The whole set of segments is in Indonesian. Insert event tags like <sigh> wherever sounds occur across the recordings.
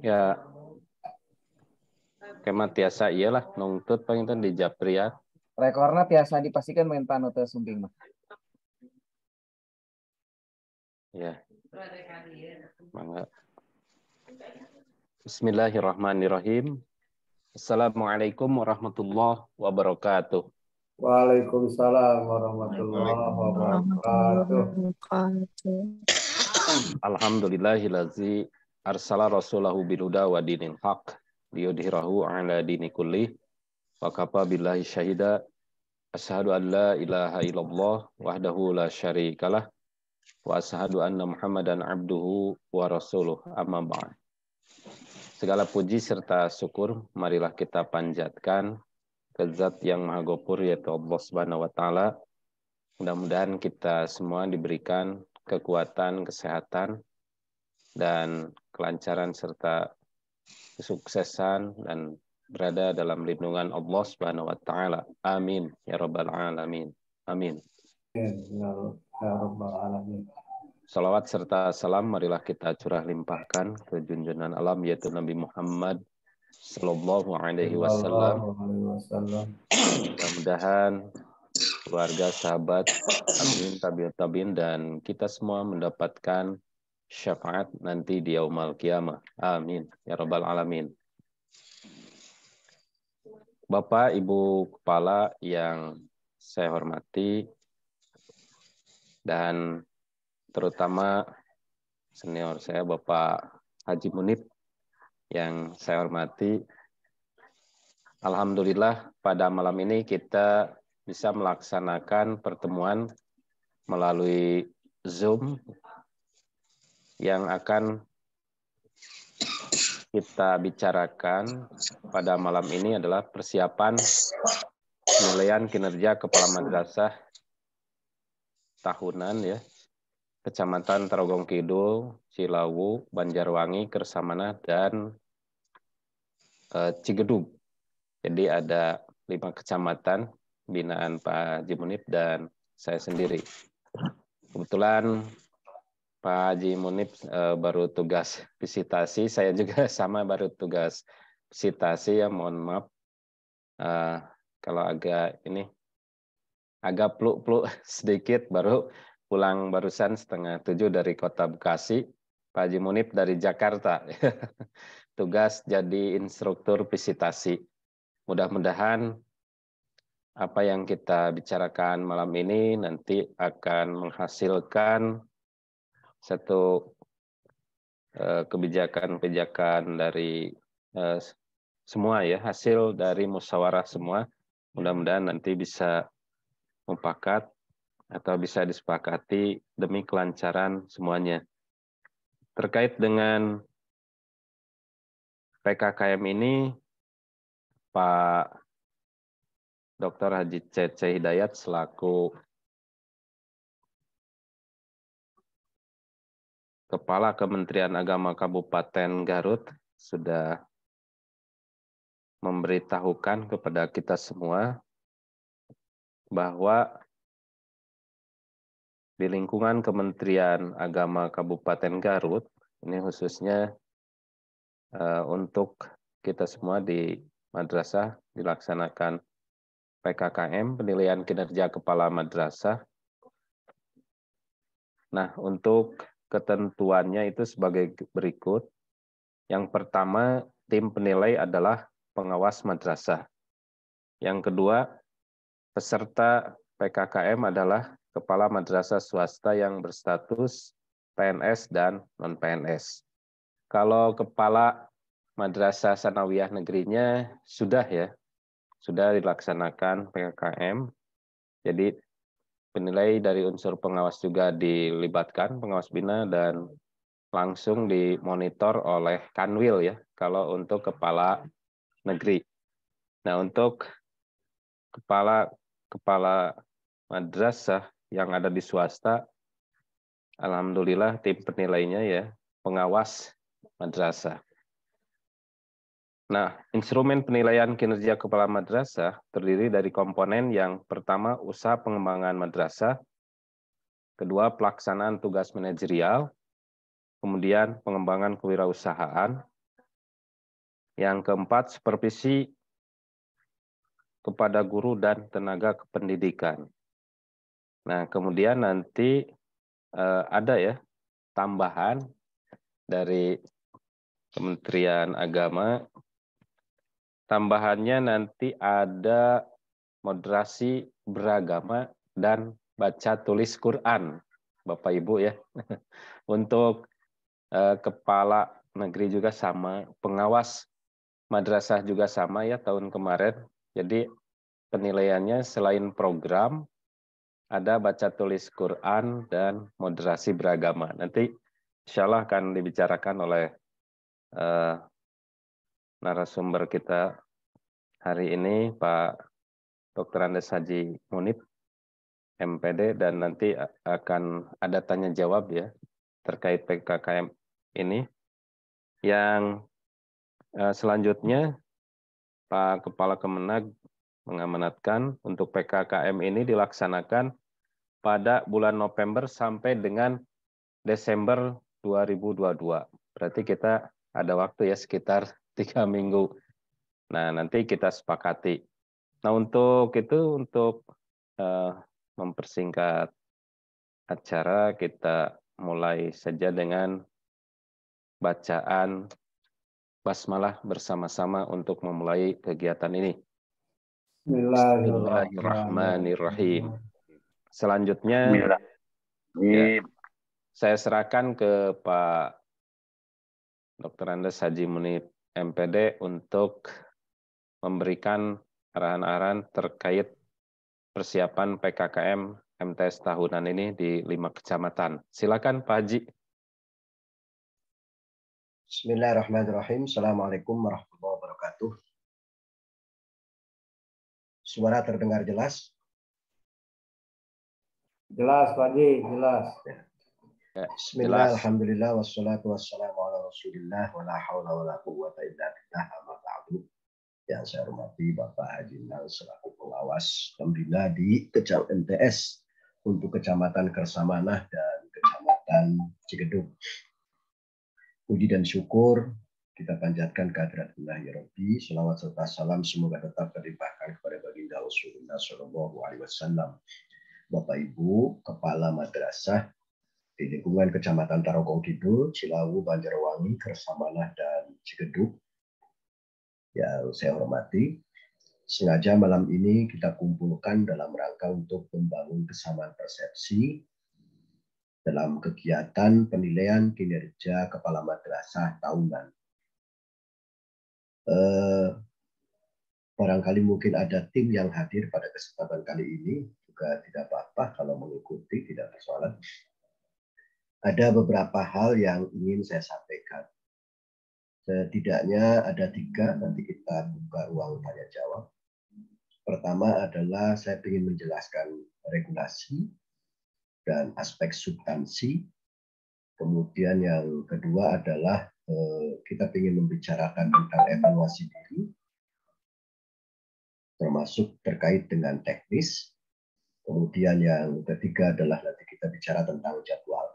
Ya, kemat tiasa iyalah nuntut penginten di ya. Rekorna tiasa dipastikan main atau sumbing mah. Ya. Mangga. Bismillahirrahmanirrahim. Assalamualaikum warahmatullahi wabarakatuh. Waalaikumsalam warahmatullahi wabarakatuh. Alhamdulillahilazi arsala rasulahu biluda wa dinil haq liyudhirahu ala dini kulli wa kafa billahi syahida ashadu an la ilaha illallah wahdahu la syarikalah wa ashadu anna muhammadan abduhu wa rasuluh amma ba'd segala puji serta syukur marilah kita panjatkan ke zat yang maha gopur yaitu Allah subhanahu wa ta'ala mudah-mudahan kita semua diberikan kekuatan, kesehatan, dan kelancaran serta kesuksesan dan berada dalam lindungan Allah Subhanahu wa taala. Amin ya rabbal alamin. Amin. Ya, ya Salawat serta salam marilah kita curah limpahkan ke junjungan alam yaitu Nabi Muhammad Sallallahu Alaihi Wasallam. Mudah-mudahan keluarga, sahabat, tabiin, tabiat tabiin, dan kita semua mendapatkan syafaat nanti di yaumal kiamah. Amin. Ya Rabbal Alamin. Bapak, Ibu Kepala yang saya hormati, dan terutama senior saya Bapak Haji Munib yang saya hormati. Alhamdulillah pada malam ini kita bisa melaksanakan pertemuan melalui Zoom yang akan kita bicarakan pada malam ini adalah persiapan penilaian kinerja kepala madrasah tahunan ya Kecamatan Tarogong Kidul, Cilawu, Banjarwangi, Kersamana dan eh, Cigedug. Jadi ada lima kecamatan binaan Pak Haji Munib dan saya sendiri. Kebetulan Pak Haji Munib eh, baru tugas visitasi, saya juga <laughs> sama baru tugas visitasi ya mohon maaf eh, kalau agak ini agak peluk peluk <laughs> sedikit baru pulang barusan setengah tujuh dari kota Bekasi Pak Haji Munib dari Jakarta. <laughs> Tugas jadi instruktur visitasi. Mudah-mudahan apa yang kita bicarakan malam ini nanti akan menghasilkan satu eh, kebijakan-kebijakan dari eh, semua ya hasil dari musyawarah semua mudah-mudahan nanti bisa mempakat atau bisa disepakati demi kelancaran semuanya terkait dengan PKKM ini Pak Dr. Haji Cece Hidayat selaku Kepala Kementerian Agama Kabupaten Garut sudah memberitahukan kepada kita semua bahwa di lingkungan Kementerian Agama Kabupaten Garut ini khususnya eh, untuk kita semua di madrasah dilaksanakan PKKM, penilaian kinerja kepala madrasah. Nah, untuk ketentuannya itu sebagai berikut. Yang pertama, tim penilai adalah pengawas madrasah. Yang kedua, peserta PKKM adalah kepala madrasah swasta yang berstatus PNS dan non-PNS. Kalau kepala madrasah sanawiyah negerinya sudah ya sudah dilaksanakan PKKM. Jadi penilai dari unsur pengawas juga dilibatkan, pengawas bina dan langsung dimonitor oleh Kanwil ya kalau untuk kepala negeri. Nah, untuk kepala kepala madrasah yang ada di swasta alhamdulillah tim penilainya ya pengawas madrasah. Nah, instrumen penilaian kinerja kepala madrasah terdiri dari komponen yang pertama usaha pengembangan madrasah, kedua pelaksanaan tugas manajerial, kemudian pengembangan kewirausahaan, yang keempat supervisi kepada guru dan tenaga kependidikan. Nah, kemudian nanti eh, ada ya tambahan dari Kementerian Agama Tambahannya nanti ada moderasi beragama dan baca tulis Quran, Bapak Ibu ya. <laughs> Untuk eh, kepala negeri juga sama, pengawas madrasah juga sama ya tahun kemarin. Jadi penilaiannya selain program ada baca tulis Quran dan moderasi beragama. Nanti insya Allah akan dibicarakan oleh eh, narasumber kita hari ini Pak Dr. Andes Haji Munib, MPD, dan nanti akan ada tanya jawab ya terkait PKKM ini. Yang e, selanjutnya Pak Kepala Kemenag mengamanatkan untuk PKKM ini dilaksanakan pada bulan November sampai dengan Desember 2022. Berarti kita ada waktu ya sekitar tiga <laughs> minggu. Nah nanti kita sepakati. Nah untuk itu untuk uh, mempersingkat acara kita mulai saja dengan bacaan basmalah bersama-sama untuk memulai kegiatan ini. Bismillahirrahmanirrahim. Selanjutnya ya, saya serahkan ke Pak Dr. Andes Haji Munib MPD untuk memberikan arahan-arahan terkait persiapan PKKM MTS tahunan ini di lima kecamatan. Silakan Pak Haji. Bismillahirrahmanirrahim. Assalamualaikum warahmatullahi wabarakatuh. Suara terdengar jelas? Jelas, Pak Haji, jelas. Ya. Ya, Bismillah, alhamdulillah, wassalatu wassalamu ala rasulillah, wa la hawla wa la quwwata illa billah, amma ba'du. Yang saya hormati Bapak Haji Nal selaku pengawas pembina di Kejam MTS untuk Kecamatan Kersamanah dan Kecamatan Cigedung. Puji dan syukur kita panjatkan kehadirat Allah ya Rabbi, selawat serta salam semoga tetap terlimpahkan kepada baginda Rasulullah Shallallahu Alaihi Wasallam, Bapak Ibu, Kepala Madrasah di lingkungan Kecamatan Tarogong Kidul, Cilawu, Banjarwangi, Kersamanah, dan Cigeduk yang saya hormati. Sengaja malam ini kita kumpulkan dalam rangka untuk membangun kesamaan persepsi dalam kegiatan penilaian kinerja kepala madrasah tahunan. Eh, barangkali mungkin ada tim yang hadir pada kesempatan kali ini juga tidak apa-apa kalau mengikuti tidak persoalan ada beberapa hal yang ingin saya sampaikan. Setidaknya ada tiga, nanti kita buka ruang tanya jawab. Pertama adalah saya ingin menjelaskan regulasi dan aspek substansi. Kemudian yang kedua adalah eh, kita ingin membicarakan tentang evaluasi diri, termasuk terkait dengan teknis. Kemudian yang ketiga adalah nanti kita bicara tentang jadwal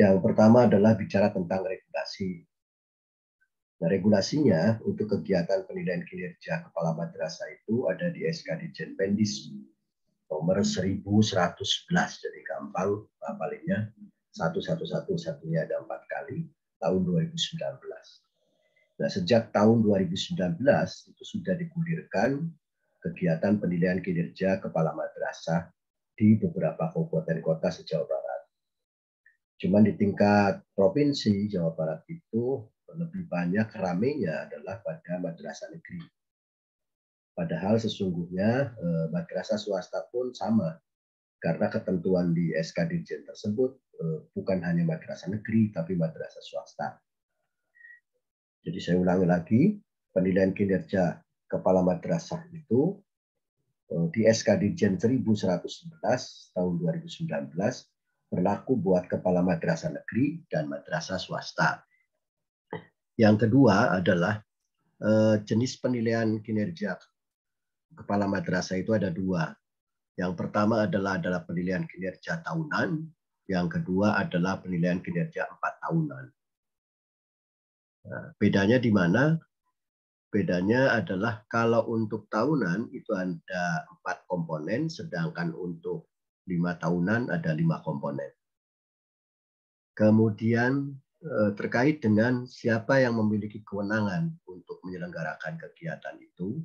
yang pertama adalah bicara tentang regulasi. Nah, regulasinya untuk kegiatan penilaian kinerja kepala madrasah itu ada di SK SKD Jenpendis nomor 1111 jadi gampang satu satu satunya ada empat kali tahun 2019. Nah, sejak tahun 2019 itu sudah digulirkan kegiatan penilaian kinerja kepala madrasah di beberapa kabupaten kota sejauh barat. Cuman di tingkat provinsi Jawa Barat itu lebih banyak ramenya adalah pada madrasah negeri. Padahal sesungguhnya eh, madrasah swasta pun sama karena ketentuan di SK Dirjen tersebut eh, bukan hanya madrasah negeri tapi madrasah swasta. Jadi saya ulangi lagi, penilaian kinerja kepala madrasah itu eh, di Dirjen 1111 tahun 2019 berlaku buat kepala madrasah negeri dan madrasah swasta. Yang kedua adalah eh, jenis penilaian kinerja kepala madrasah itu ada dua. Yang pertama adalah adalah penilaian kinerja tahunan, yang kedua adalah penilaian kinerja empat tahunan. Nah, bedanya di mana? Bedanya adalah kalau untuk tahunan itu ada empat komponen, sedangkan untuk lima tahunan ada lima komponen. Kemudian eh, terkait dengan siapa yang memiliki kewenangan untuk menyelenggarakan kegiatan itu,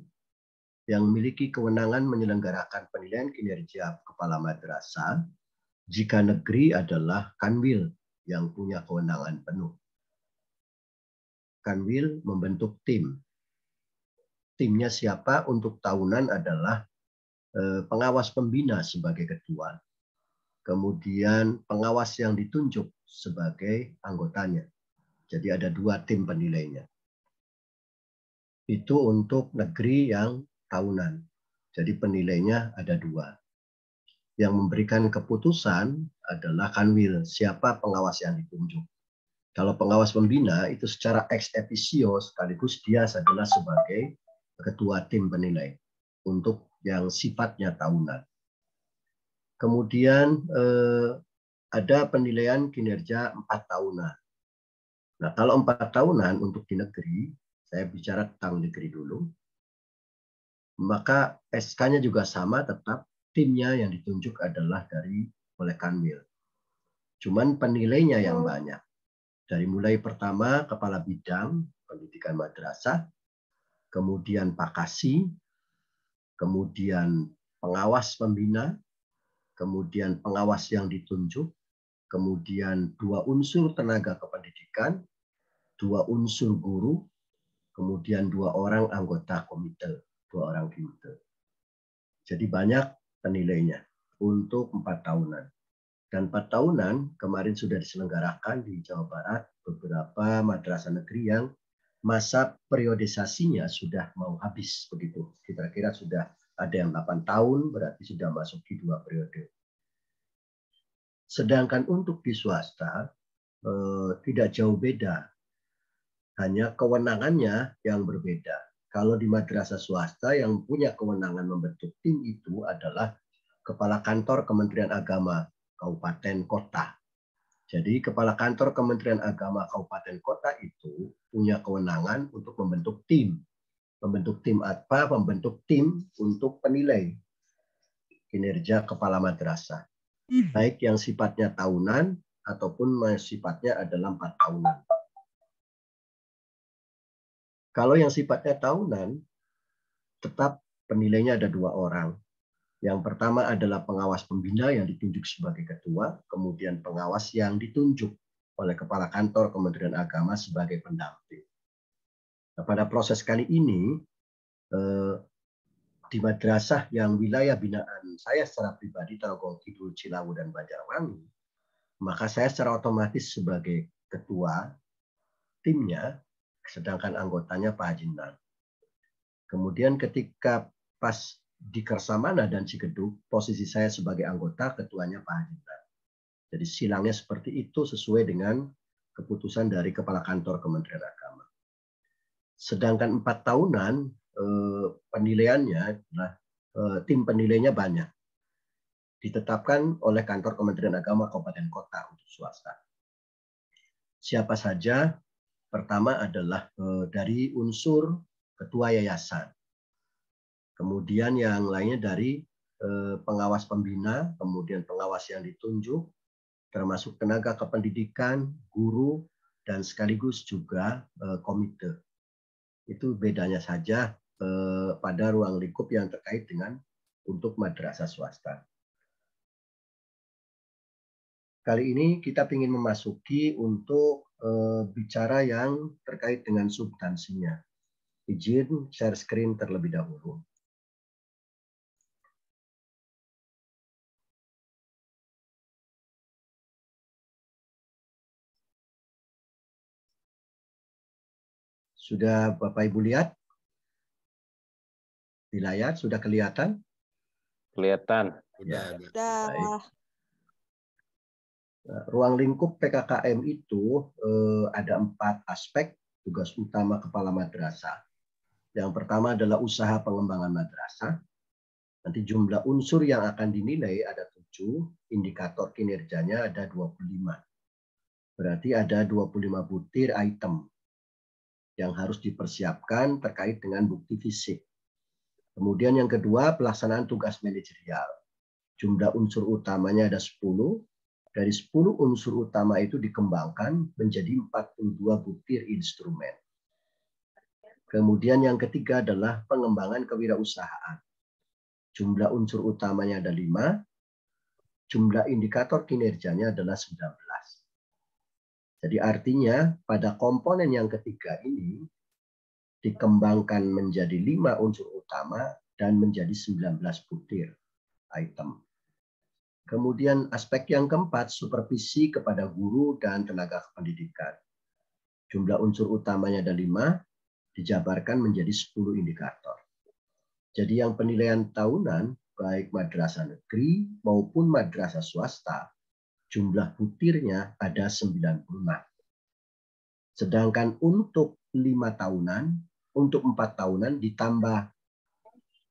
yang memiliki kewenangan menyelenggarakan penilaian kinerja kepala madrasah, jika negeri adalah kanwil yang punya kewenangan penuh. Kanwil membentuk tim. Timnya siapa untuk tahunan adalah Eh, pengawas pembina sebagai ketua, kemudian pengawas yang ditunjuk sebagai anggotanya. Jadi ada dua tim penilainya. Itu untuk negeri yang tahunan. Jadi penilainya ada dua. Yang memberikan keputusan adalah kanwil, siapa pengawas yang ditunjuk. Kalau pengawas pembina itu secara ex officio sekaligus dia adalah sebagai ketua tim penilai untuk yang sifatnya tahunan. Kemudian eh, ada penilaian kinerja empat tahunan. Nah, kalau empat tahunan untuk di negeri, saya bicara tentang negeri dulu, maka SK-nya juga sama tetap timnya yang ditunjuk adalah dari oleh Kanwil. Cuman penilainya yang banyak. Dari mulai pertama kepala bidang pendidikan madrasah, kemudian pakasi, kemudian pengawas pembina, kemudian pengawas yang ditunjuk, kemudian dua unsur tenaga kependidikan, dua unsur guru, kemudian dua orang anggota komite, dua orang komite. Jadi banyak penilainya untuk empat tahunan. Dan empat tahunan kemarin sudah diselenggarakan di Jawa Barat beberapa madrasah negeri yang masa periodisasinya sudah mau habis begitu. Kira-kira sudah ada yang 8 tahun berarti sudah masuk di dua periode. Sedangkan untuk di swasta eh, tidak jauh beda. Hanya kewenangannya yang berbeda. Kalau di madrasah swasta yang punya kewenangan membentuk tim itu adalah kepala kantor Kementerian Agama kabupaten kota jadi kepala kantor Kementerian Agama Kabupaten Kota itu punya kewenangan untuk membentuk tim. Membentuk tim apa? Membentuk tim untuk penilai kinerja kepala madrasah. Hmm. Baik yang sifatnya tahunan ataupun sifatnya adalah empat tahunan. Kalau yang sifatnya tahunan, tetap penilainya ada dua orang. Yang pertama adalah pengawas pembina yang ditunjuk sebagai ketua, kemudian pengawas yang ditunjuk oleh Kepala Kantor Kementerian Agama sebagai pendamping. Nah, pada proses kali ini, eh, di madrasah yang wilayah binaan saya secara pribadi Tarogong Kidul, Cilawu, dan Banjarwangi, maka saya secara otomatis sebagai ketua timnya, sedangkan anggotanya Pak Haji Kemudian ketika pas di Kersamana dan Cigedug posisi saya sebagai anggota ketuanya Pak Haji Jadi silangnya seperti itu sesuai dengan keputusan dari Kepala Kantor Kementerian Agama. Sedangkan empat tahunan eh, penilaiannya nah tim penilainya banyak ditetapkan oleh Kantor Kementerian Agama Kabupaten Kota untuk swasta. Siapa saja? Pertama adalah eh, dari unsur ketua yayasan Kemudian yang lainnya dari eh, pengawas pembina, kemudian pengawas yang ditunjuk, termasuk tenaga kependidikan, guru, dan sekaligus juga eh, komite. Itu bedanya saja eh, pada ruang lingkup yang terkait dengan untuk madrasah swasta. Kali ini kita ingin memasuki untuk bicara yang terkait dengan substansinya. Izin share screen terlebih dahulu. Sudah Bapak Ibu lihat? Di layar sudah kelihatan? Kelihatan. Sudah. Ya, ya Ruang lingkup PKKM itu eh, ada empat aspek tugas utama kepala madrasah. Yang pertama adalah usaha pengembangan madrasah. Nanti jumlah unsur yang akan dinilai ada tujuh, indikator kinerjanya ada 25. Berarti ada 25 butir item yang harus dipersiapkan terkait dengan bukti fisik. Kemudian yang kedua, pelaksanaan tugas manajerial. Jumlah unsur utamanya ada 10. Dari 10 unsur utama itu dikembangkan menjadi 42 butir instrumen. Kemudian yang ketiga adalah pengembangan kewirausahaan. Jumlah unsur utamanya ada 5. Jumlah indikator kinerjanya adalah 19. Jadi artinya pada komponen yang ketiga ini dikembangkan menjadi lima unsur utama dan menjadi 19 butir item. Kemudian aspek yang keempat, supervisi kepada guru dan tenaga pendidikan. Jumlah unsur utamanya ada lima, dijabarkan menjadi 10 indikator. Jadi yang penilaian tahunan, baik madrasah negeri maupun madrasah swasta, jumlah butirnya ada 96. Sedangkan untuk lima tahunan, untuk empat tahunan ditambah.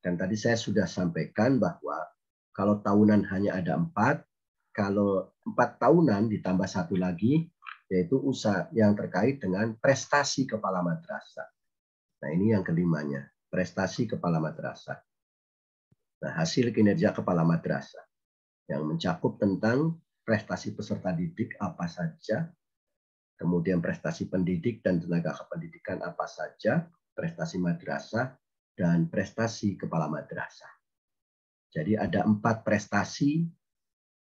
Dan tadi saya sudah sampaikan bahwa kalau tahunan hanya ada empat, kalau empat tahunan ditambah satu lagi, yaitu usaha yang terkait dengan prestasi kepala madrasah. Nah ini yang kelimanya, prestasi kepala madrasah. Nah hasil kinerja kepala madrasah yang mencakup tentang prestasi peserta didik apa saja, kemudian prestasi pendidik dan tenaga kependidikan apa saja, prestasi madrasah, dan prestasi kepala madrasah. Jadi ada empat prestasi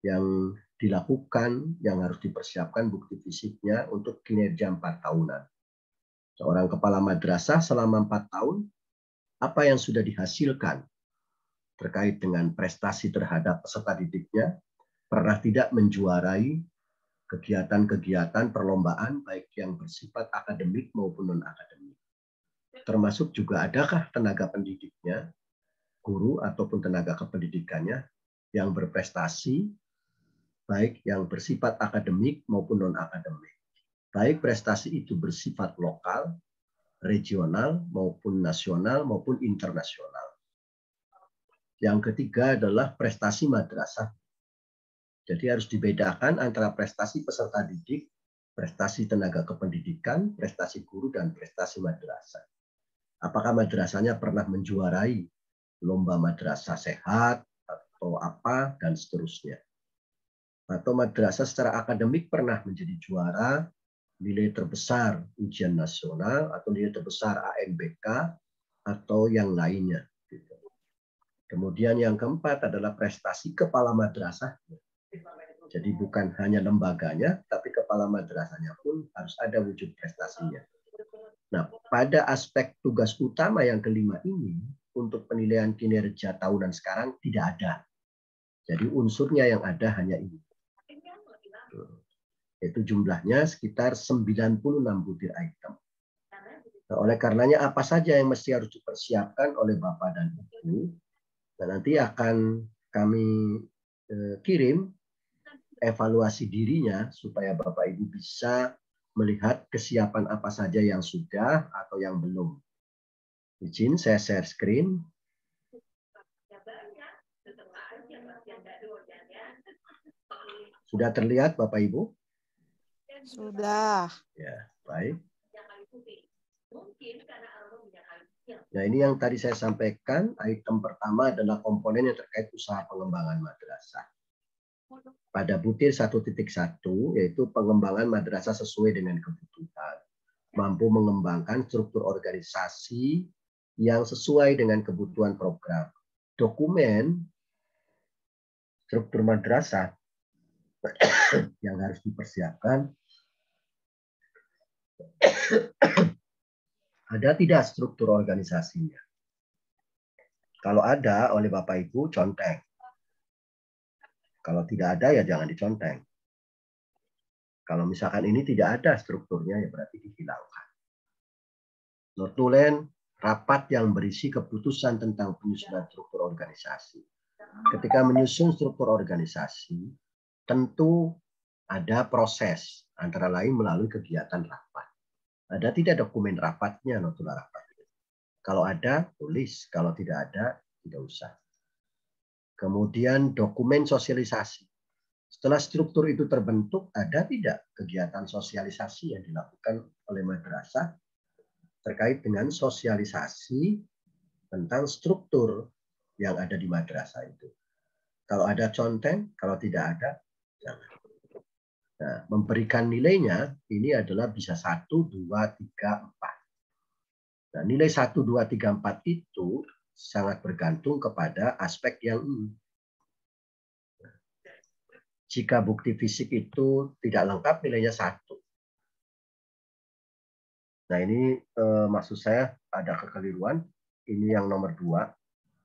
yang dilakukan, yang harus dipersiapkan bukti fisiknya untuk kinerja empat tahunan. Seorang kepala madrasah selama empat tahun, apa yang sudah dihasilkan terkait dengan prestasi terhadap peserta didiknya, pernah tidak menjuarai kegiatan-kegiatan perlombaan baik yang bersifat akademik maupun non-akademik. Termasuk juga adakah tenaga pendidiknya, guru ataupun tenaga kependidikannya yang berprestasi baik yang bersifat akademik maupun non-akademik. Baik prestasi itu bersifat lokal, regional maupun nasional maupun internasional. Yang ketiga adalah prestasi madrasah jadi harus dibedakan antara prestasi peserta didik, prestasi tenaga kependidikan, prestasi guru, dan prestasi madrasah. Apakah madrasahnya pernah menjuarai lomba madrasah sehat atau apa, dan seterusnya. Atau madrasah secara akademik pernah menjadi juara nilai terbesar ujian nasional atau nilai terbesar AMBK atau yang lainnya. Gitu. Kemudian yang keempat adalah prestasi kepala madrasahnya jadi bukan hanya lembaganya, tapi kepala madrasahnya pun harus ada wujud prestasinya. Nah, pada aspek tugas utama yang kelima ini, untuk penilaian kinerja tahunan sekarang tidak ada. Jadi unsurnya yang ada hanya ini. Itu jumlahnya sekitar 96 butir item. Nah, oleh karenanya apa saja yang mesti harus dipersiapkan oleh Bapak dan Ibu. Nah, nanti akan kami eh, kirim evaluasi dirinya supaya Bapak Ibu bisa melihat kesiapan apa saja yang sudah atau yang belum. Izin saya share screen. Sudah terlihat Bapak Ibu? Sudah. Ya, baik. Nah ini yang tadi saya sampaikan, item pertama adalah komponen yang terkait usaha pengembangan madrasah pada butir 1.1 yaitu pengembangan madrasah sesuai dengan kebutuhan. Mampu mengembangkan struktur organisasi yang sesuai dengan kebutuhan program. Dokumen struktur madrasah <coughs> yang harus dipersiapkan <coughs> ada tidak struktur organisasinya? Kalau ada oleh Bapak Ibu, contek. Kalau tidak ada ya jangan diconteng. Kalau misalkan ini tidak ada strukturnya ya berarti dihilangkan. Notulen rapat yang berisi keputusan tentang penyusunan struktur organisasi. Ketika menyusun struktur organisasi, tentu ada proses antara lain melalui kegiatan rapat. Ada tidak dokumen rapatnya notula rapat? Kalau ada, tulis. Kalau tidak ada, tidak usah kemudian dokumen sosialisasi. Setelah struktur itu terbentuk, ada tidak kegiatan sosialisasi yang dilakukan oleh madrasah terkait dengan sosialisasi tentang struktur yang ada di madrasah itu. Kalau ada conteng, kalau tidak ada, jangan. Nah, memberikan nilainya ini adalah bisa satu, dua, tiga, empat. Nah, nilai satu, dua, tiga, empat itu sangat bergantung kepada aspek yang ini. Jika bukti fisik itu tidak lengkap, nilainya satu. Nah ini eh, maksud saya ada kekeliruan. Ini yang nomor dua.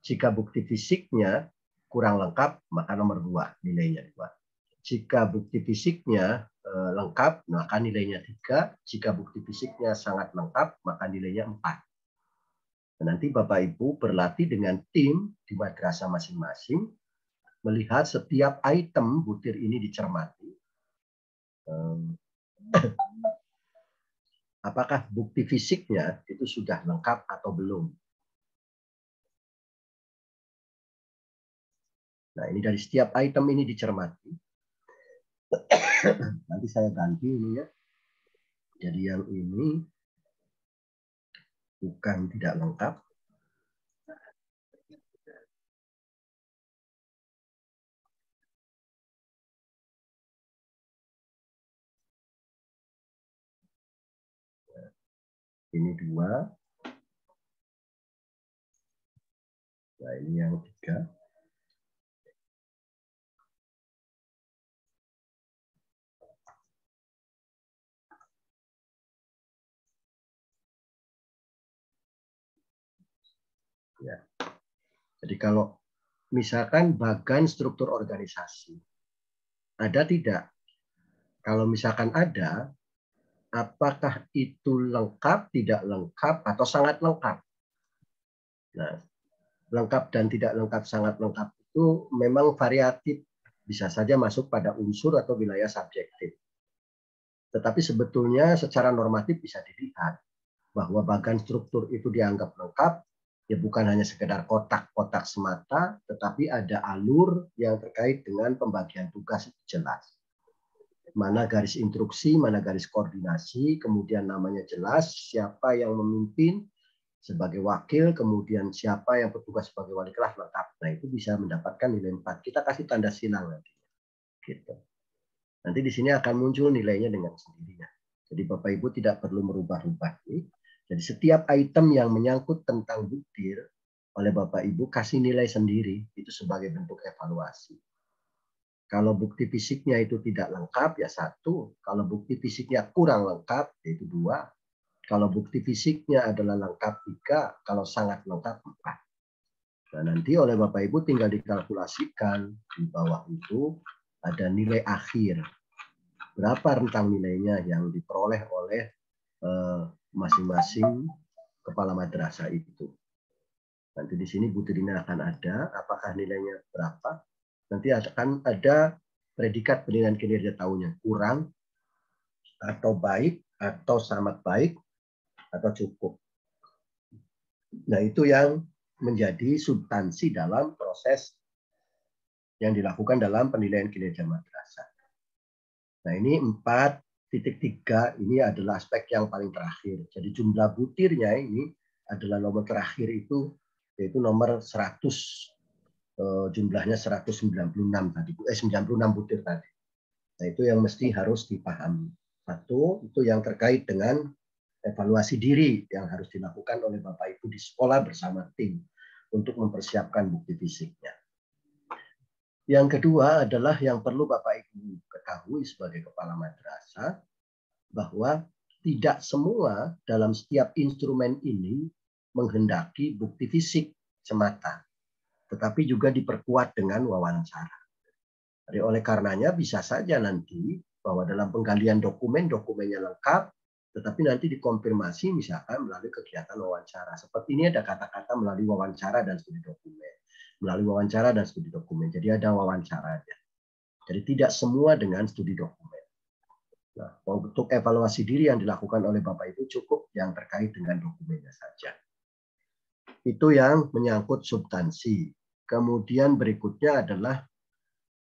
Jika bukti fisiknya kurang lengkap, maka nomor dua nilainya dua. Jika bukti fisiknya eh, lengkap, maka nilainya tiga. Jika bukti fisiknya sangat lengkap, maka nilainya empat. Nanti Bapak Ibu berlatih dengan tim di madrasah masing-masing, melihat setiap item butir ini dicermati. Apakah bukti fisiknya itu sudah lengkap atau belum? Nah, ini dari setiap item ini dicermati. Nanti saya ganti ini ya. Jadi yang ini bukan tidak lengkap. Ini dua. Nah, ini yang tiga. Jadi kalau misalkan bagan struktur organisasi, ada tidak? Kalau misalkan ada, apakah itu lengkap, tidak lengkap, atau sangat lengkap? Nah, lengkap dan tidak lengkap, sangat lengkap itu memang variatif, bisa saja masuk pada unsur atau wilayah subjektif. Tetapi sebetulnya secara normatif bisa dilihat bahwa bagan struktur itu dianggap lengkap ya bukan hanya sekedar kotak-kotak semata, tetapi ada alur yang terkait dengan pembagian tugas jelas. Mana garis instruksi, mana garis koordinasi, kemudian namanya jelas, siapa yang memimpin sebagai wakil, kemudian siapa yang bertugas sebagai wali kelas lengkap. Nah itu bisa mendapatkan nilai 4. Kita kasih tanda silang nanti. Gitu. Nanti di sini akan muncul nilainya dengan sendirinya. Jadi Bapak Ibu tidak perlu merubah-rubah ini jadi setiap item yang menyangkut tentang butir oleh Bapak Ibu kasih nilai sendiri itu sebagai bentuk evaluasi. Kalau bukti fisiknya itu tidak lengkap ya satu, kalau bukti fisiknya kurang lengkap yaitu dua, kalau bukti fisiknya adalah lengkap tiga, kalau sangat lengkap empat. Nah nanti oleh Bapak Ibu tinggal dikalkulasikan di bawah itu ada nilai akhir berapa rentang nilainya yang diperoleh oleh eh, masing-masing kepala madrasah itu. Nanti di sini Bu akan ada, apakah nilainya berapa. Nanti akan ada predikat penilaian kinerja tahunnya, kurang, atau baik, atau sangat baik, atau cukup. Nah itu yang menjadi substansi dalam proses yang dilakukan dalam penilaian kinerja madrasah. Nah ini empat titik tiga ini adalah aspek yang paling terakhir. Jadi jumlah butirnya ini adalah nomor terakhir itu yaitu nomor 100 eh, jumlahnya 196 tadi eh 96 butir tadi. Nah itu yang mesti harus dipahami. Satu itu yang terkait dengan evaluasi diri yang harus dilakukan oleh Bapak Ibu di sekolah bersama tim untuk mempersiapkan bukti fisiknya. Yang kedua adalah yang perlu Bapak Ibu ketahui sebagai kepala madrasah bahwa tidak semua dalam setiap instrumen ini menghendaki bukti fisik semata, tetapi juga diperkuat dengan wawancara. Jadi oleh karenanya bisa saja nanti bahwa dalam penggalian dokumen dokumennya lengkap, tetapi nanti dikonfirmasi misalkan melalui kegiatan wawancara. Seperti ini ada kata-kata melalui wawancara dan studi dokumen melalui wawancara dan studi dokumen. Jadi ada wawancaranya. Jadi tidak semua dengan studi dokumen. Nah, untuk evaluasi diri yang dilakukan oleh Bapak Ibu cukup yang terkait dengan dokumennya saja. Itu yang menyangkut substansi. Kemudian berikutnya adalah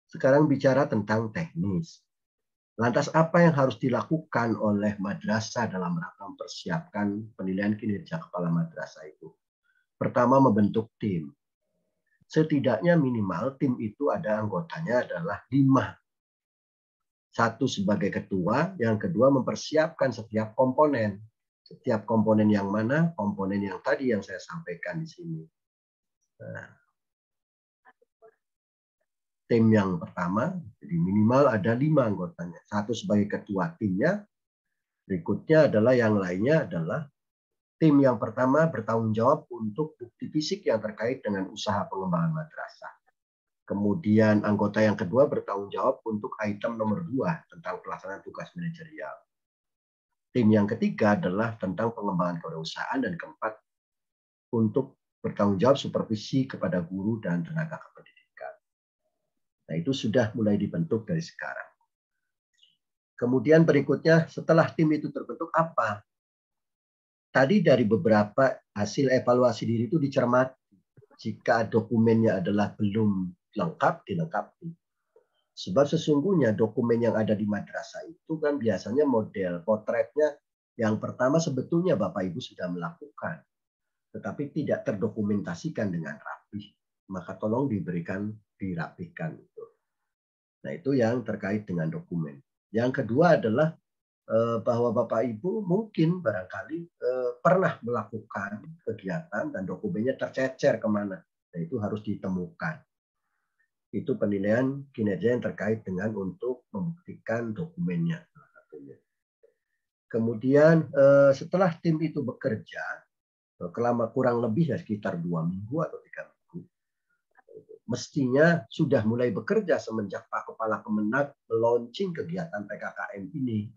sekarang bicara tentang teknis. Lantas apa yang harus dilakukan oleh madrasah dalam rangka mempersiapkan penilaian kinerja kepala madrasah itu? Pertama membentuk tim setidaknya minimal tim itu ada anggotanya adalah lima. Satu sebagai ketua, yang kedua mempersiapkan setiap komponen. Setiap komponen yang mana? Komponen yang tadi yang saya sampaikan di sini. Nah, tim yang pertama, jadi minimal ada lima anggotanya. Satu sebagai ketua timnya, berikutnya adalah yang lainnya adalah Tim yang pertama bertanggung jawab untuk bukti fisik yang terkait dengan usaha pengembangan madrasah. Kemudian anggota yang kedua bertanggung jawab untuk item nomor dua tentang pelaksanaan tugas manajerial. Tim yang ketiga adalah tentang pengembangan kewirausahaan dan keempat untuk bertanggung jawab supervisi kepada guru dan tenaga kependidikan. Nah itu sudah mulai dibentuk dari sekarang. Kemudian berikutnya setelah tim itu terbentuk apa tadi dari beberapa hasil evaluasi diri itu dicermati. Jika dokumennya adalah belum lengkap, dilengkapi. Sebab sesungguhnya dokumen yang ada di madrasah itu kan biasanya model potretnya yang pertama sebetulnya Bapak Ibu sudah melakukan, tetapi tidak terdokumentasikan dengan rapi, Maka tolong diberikan, dirapihkan. Nah itu yang terkait dengan dokumen. Yang kedua adalah Eh, bahwa Bapak Ibu mungkin barangkali eh, pernah melakukan kegiatan dan dokumennya tercecer kemana. Nah, itu harus ditemukan. Itu penilaian kinerja yang terkait dengan untuk membuktikan dokumennya. Kemudian eh, setelah tim itu bekerja, kelama kurang lebih ya sekitar dua minggu atau tiga minggu, mestinya sudah mulai bekerja semenjak Pak Kepala Kemenak launching kegiatan PKKM ini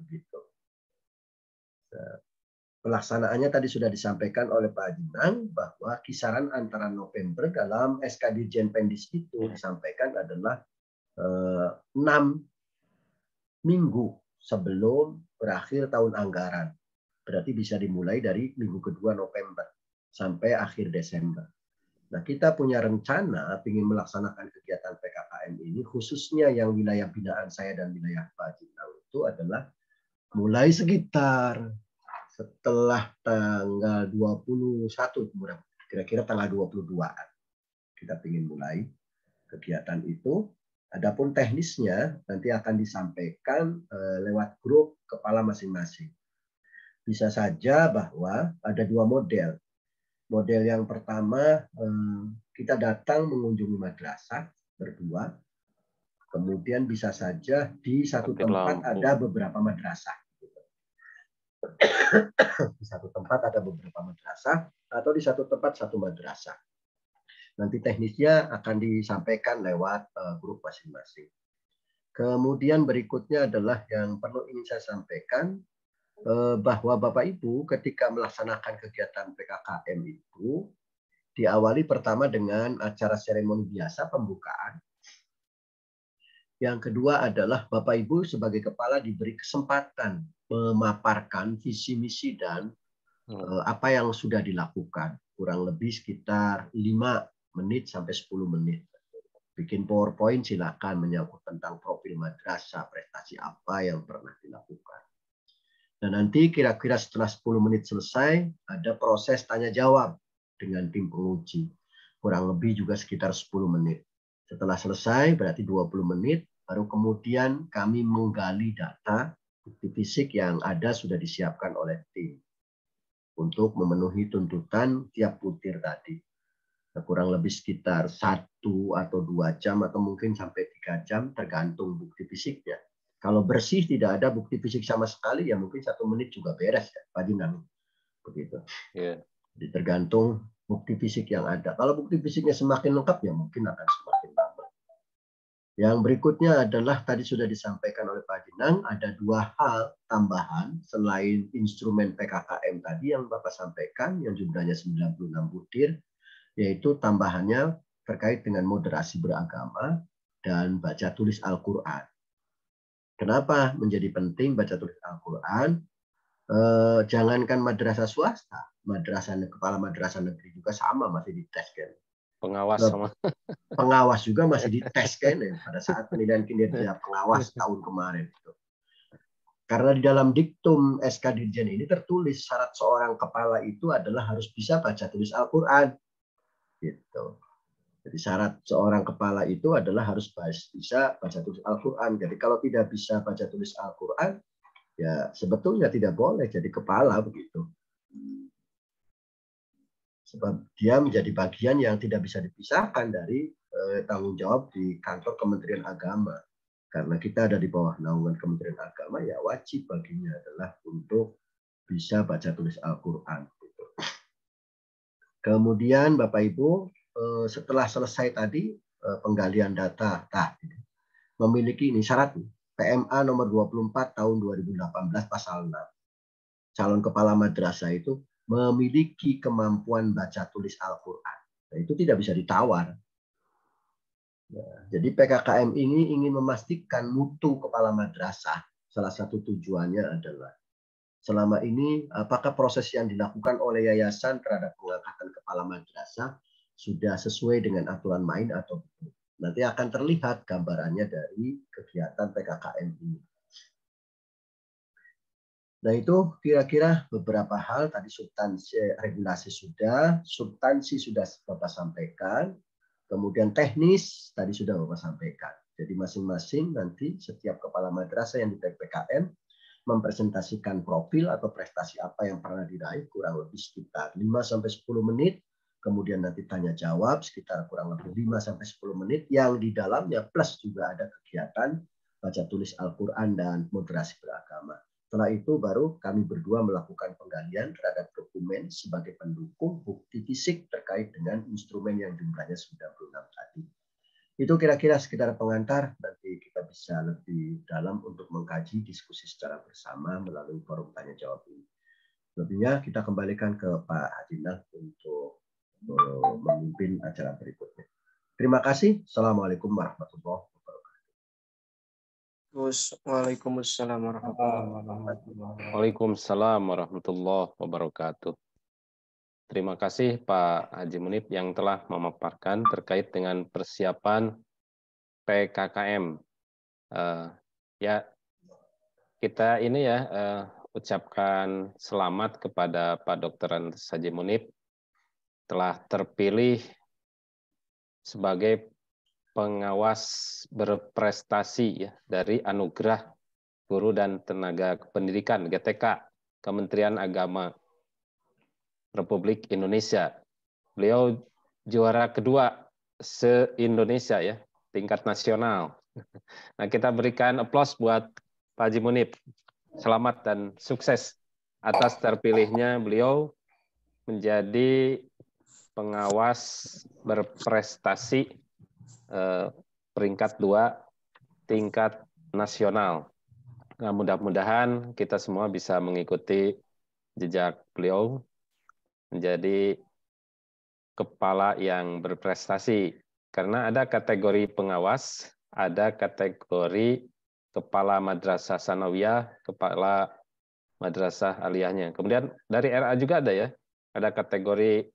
Pelaksanaannya tadi sudah disampaikan oleh Pak Jinang bahwa kisaran antara November dalam SKD Jenpendis itu ya. disampaikan adalah eh, enam minggu sebelum berakhir tahun anggaran. Berarti bisa dimulai dari minggu kedua November sampai akhir Desember. Nah, kita punya rencana ingin melaksanakan kegiatan PKKM ini, khususnya yang wilayah binaan saya dan wilayah Pak Jinang itu adalah mulai sekitar setelah tanggal 21 kira-kira tanggal 22 kita ingin mulai kegiatan itu. Adapun teknisnya nanti akan disampaikan eh, lewat grup kepala masing-masing. Bisa saja bahwa ada dua model. Model yang pertama eh, kita datang mengunjungi madrasah berdua Kemudian bisa saja di satu Mati tempat lampu. ada beberapa madrasah. Gitu. di satu tempat ada beberapa madrasah atau di satu tempat satu madrasah. Nanti teknisnya akan disampaikan lewat eh, grup masing-masing. Kemudian berikutnya adalah yang perlu ingin saya sampaikan eh, bahwa Bapak Ibu ketika melaksanakan kegiatan PKKM itu diawali pertama dengan acara seremoni biasa pembukaan yang kedua adalah Bapak Ibu sebagai kepala diberi kesempatan memaparkan visi misi dan hmm. eh, apa yang sudah dilakukan. Kurang lebih sekitar lima menit sampai 10 menit. Bikin PowerPoint silakan menyangkut tentang profil madrasah, prestasi apa yang pernah dilakukan. Dan nanti kira-kira setelah 10 menit selesai ada proses tanya jawab dengan tim penguji. Kurang lebih juga sekitar 10 menit setelah selesai berarti 20 menit, baru kemudian kami menggali data bukti fisik yang ada sudah disiapkan oleh tim untuk memenuhi tuntutan tiap butir tadi. Kurang lebih sekitar satu atau dua jam atau mungkin sampai tiga jam tergantung bukti fisiknya. Kalau bersih tidak ada bukti fisik sama sekali ya mungkin satu menit juga beres ya Pak Dinan. Begitu. Yeah. Jadi tergantung bukti fisik yang ada. Kalau bukti fisiknya semakin lengkap ya mungkin akan semakin lama. Yang berikutnya adalah tadi sudah disampaikan oleh Pak Jinang, ada dua hal tambahan selain instrumen PKKM tadi yang Bapak sampaikan yang jumlahnya 96 butir yaitu tambahannya terkait dengan moderasi beragama dan baca tulis Al-Qur'an. Kenapa menjadi penting baca tulis Al-Qur'an? eh, jangankan madrasah swasta, madrasah kepala madrasah negeri juga sama masih dites kan. Pengawas nah, sama. <laughs> Pengawas juga masih dites kan ya, pada saat penilaian kinerja pengawas tahun kemarin itu. Karena di dalam diktum SK Dirjen ini tertulis syarat seorang kepala itu adalah harus bisa baca tulis Al-Qur'an. Gitu. Jadi syarat seorang kepala itu adalah harus bisa baca tulis Al-Qur'an. Jadi kalau tidak bisa baca tulis Al-Qur'an, ya sebetulnya tidak boleh jadi kepala begitu. Sebab dia menjadi bagian yang tidak bisa dipisahkan dari eh, tanggung jawab di kantor Kementerian Agama. Karena kita ada di bawah naungan Kementerian Agama, ya wajib baginya adalah untuk bisa baca tulis Al-Quran. Gitu. Kemudian Bapak Ibu, eh, setelah selesai tadi eh, penggalian data, tah, gitu, memiliki ini syarat PMA nomor 24 tahun 2018 pasal 6. Calon kepala madrasah itu memiliki kemampuan baca tulis Al-Quran. Nah, itu tidak bisa ditawar. Ya, jadi PKKM ini ingin memastikan mutu kepala madrasah. Salah satu tujuannya adalah selama ini apakah proses yang dilakukan oleh yayasan terhadap pengangkatan kepala madrasah sudah sesuai dengan aturan main atau belum. Nanti akan terlihat gambarannya dari kegiatan PKKM ini. Nah itu kira-kira beberapa hal tadi substansi eh, regulasi sudah, substansi sudah Bapak sampaikan, kemudian teknis tadi sudah Bapak sampaikan. Jadi masing-masing nanti setiap kepala madrasah yang di PPKM mempresentasikan profil atau prestasi apa yang pernah diraih kurang lebih sekitar 5 sampai 10 menit kemudian nanti tanya jawab sekitar kurang lebih 5 sampai 10 menit yang di dalamnya plus juga ada kegiatan baca tulis Al-Qur'an dan moderasi beragama. Setelah itu baru kami berdua melakukan penggalian terhadap dokumen sebagai pendukung bukti fisik terkait dengan instrumen yang jumlahnya 96 tadi. Itu kira-kira sekitar pengantar, nanti kita bisa lebih dalam untuk mengkaji diskusi secara bersama melalui forum tanya jawab ini. Lebihnya kita kembalikan ke Pak Hadinah untuk Eh, memimpin acara berikutnya. Terima kasih. Assalamualaikum warahmatullahi wabarakatuh. Waalaikumsalam warahmatullahi wabarakatuh. Terima kasih Pak Haji Munib yang telah memaparkan terkait dengan persiapan PKKM. Uh, eh, ya, kita ini ya uh, ucapkan selamat kepada Pak Dr. Haji Munib telah terpilih sebagai pengawas berprestasi ya dari Anugerah Guru dan Tenaga Pendidikan GTK Kementerian Agama Republik Indonesia. Beliau juara kedua se-Indonesia ya, tingkat nasional. <laughs> Nah, kita berikan aplaus buat Pak Haji Munib. Selamat dan sukses atas terpilihnya beliau menjadi pengawas berprestasi eh, peringkat dua tingkat nasional. Nah, mudah-mudahan kita semua bisa mengikuti jejak beliau menjadi kepala yang berprestasi. Karena ada kategori pengawas, ada kategori kepala madrasah sanawiyah, kepala madrasah aliyahnya. Kemudian dari RA juga ada ya, ada kategori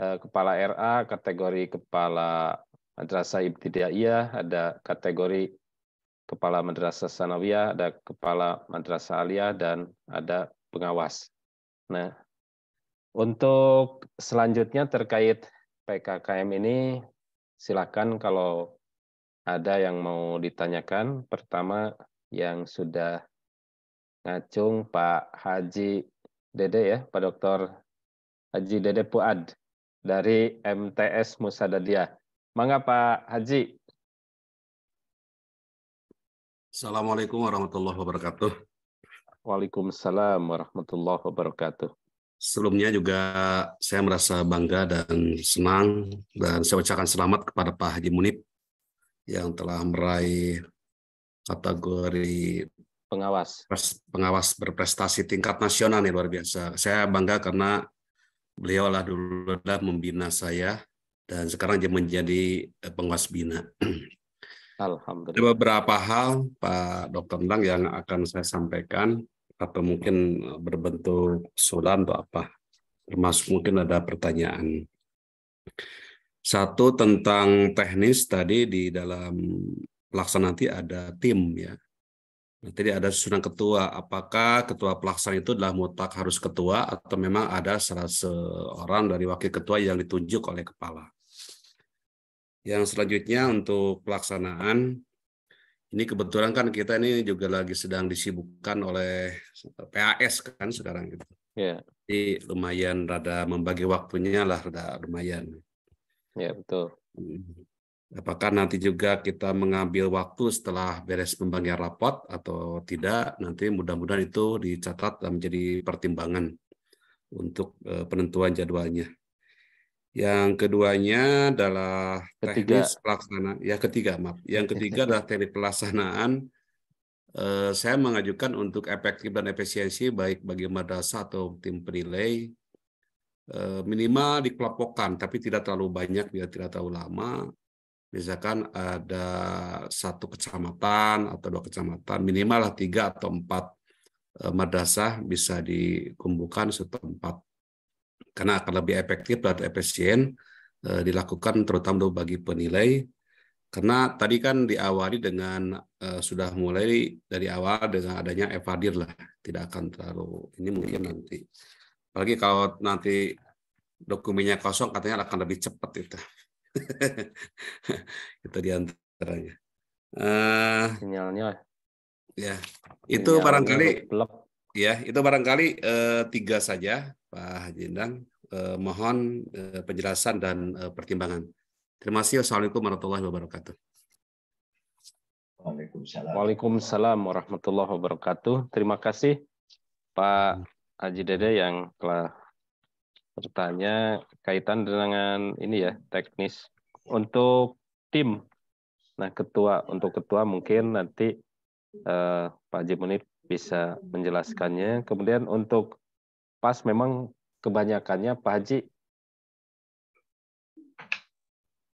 Eh, kepala RA, kategori kepala madrasah ibtidaiyah, ada kategori kepala madrasah sanawiyah, ada kepala madrasah aliyah dan ada pengawas. Nah, untuk selanjutnya terkait PKKM ini silakan kalau ada yang mau ditanyakan. Pertama yang sudah ngacung Pak Haji Dede ya, Pak Dr. Haji Dede Puad dari MTS Musadadiah. Mangga Pak Haji. Assalamualaikum warahmatullahi wabarakatuh. Waalaikumsalam warahmatullahi wabarakatuh. Sebelumnya juga saya merasa bangga dan senang dan saya ucapkan selamat kepada Pak Haji Munib yang telah meraih kategori pengawas pengawas berprestasi tingkat nasional yang luar biasa. Saya bangga karena beliau lah dulu lah membina saya dan sekarang dia menjadi eh, penguas bina. <clears throat> Alhamdulillah. Ada beberapa hal Pak Dokter Endang yang akan saya sampaikan atau mungkin eh, berbentuk usulan atau apa. Termasuk mungkin ada pertanyaan. Satu tentang teknis tadi di dalam pelaksanaan nanti ada tim ya. Nah, tadi ada susunan ketua. Apakah ketua pelaksana itu adalah mutlak harus ketua atau memang ada salah seorang dari wakil ketua yang ditunjuk oleh kepala? Yang selanjutnya untuk pelaksanaan, ini kebetulan kan kita ini juga lagi sedang disibukkan oleh PAS kan sekarang gitu. Yeah. Jadi lumayan rada membagi waktunya lah, rada lumayan. Ya yeah, betul. Hmm. Apakah nanti juga kita mengambil waktu setelah beres pembagian rapot atau tidak? Nanti mudah-mudahan itu dicatat dan menjadi pertimbangan untuk eh, penentuan jadwalnya. Yang keduanya adalah ketiga. pelaksanaan. Ya ketiga, maaf. Yang ketiga adalah teknik pelaksanaan. Eh, saya mengajukan untuk efektif dan efisiensi baik bagi madrasah atau tim penilai eh, minimal dikelompokkan tapi tidak terlalu banyak biar tidak terlalu lama misalkan ada satu kecamatan atau dua kecamatan minimal lah tiga atau empat e, madrasah bisa dikumpulkan setempat karena akan lebih efektif dan efisien e, dilakukan terutama bagi penilai karena tadi kan diawali dengan e, sudah mulai dari awal dengan adanya evadir lah tidak akan terlalu ini mungkin nanti apalagi kalau nanti dokumennya kosong katanya akan lebih cepat itu. <laughs> itu diantaranya. Uh, Sinyalnya. Ya, itu Sinyalnya barangkali. Blok. Ya, itu barangkali uh, tiga saja, Pak Haji Endang. Uh, eh, mohon uh, penjelasan dan uh, pertimbangan. Terima kasih. Wassalamualaikum warahmatullahi wabarakatuh. Waalaikumsalam. Waalaikumsalam warahmatullahi wabarakatuh. Terima kasih Pak Haji Dede yang telah bertanya kaitan dengan ini ya teknis untuk tim. Nah ketua untuk ketua mungkin nanti eh, Pak Jimunip bisa menjelaskannya. Kemudian untuk pas memang kebanyakannya Pak Haji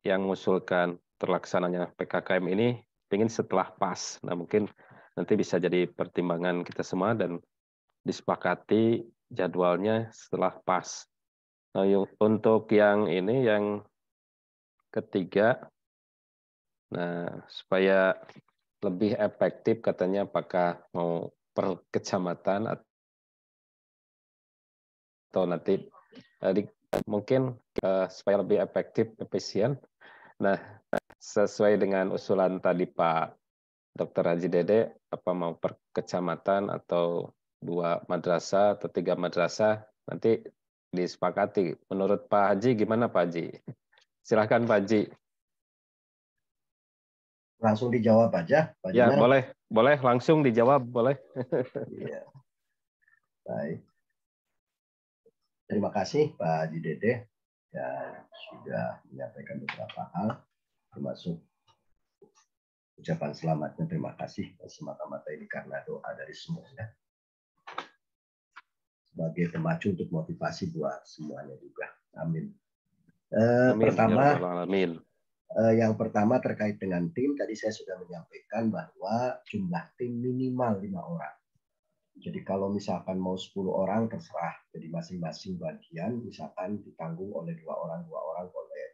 yang mengusulkan terlaksananya PKKM ini ingin setelah pas. Nah mungkin nanti bisa jadi pertimbangan kita semua dan disepakati jadwalnya setelah pas. Nah, untuk yang ini yang ketiga, nah supaya lebih efektif katanya apakah mau per kecamatan atau nanti jadi, eh, mungkin uh, supaya lebih efektif efisien. Nah sesuai dengan usulan tadi Pak Dr. Haji Dede, apa mau per kecamatan atau dua madrasah atau tiga madrasah, nanti disepakati. Menurut Pak Haji gimana Pak Haji? Silahkan Pak Haji. Langsung dijawab aja. Pak ya gimana? boleh, boleh langsung dijawab boleh. Iya. Baik. Terima kasih Pak Haji Dede yang sudah menyampaikan beberapa hal termasuk ucapan selamatnya terima kasih semata-mata ini karena doa dari semuanya sebagai pemacu untuk motivasi buat semuanya juga. Amin. Eh, Amin ya pertama, Amin. Eh, yang pertama terkait dengan tim, tadi saya sudah menyampaikan bahwa jumlah tim minimal lima orang. Jadi kalau misalkan mau 10 orang terserah. Jadi masing-masing bagian misalkan ditanggung oleh dua orang, dua orang boleh.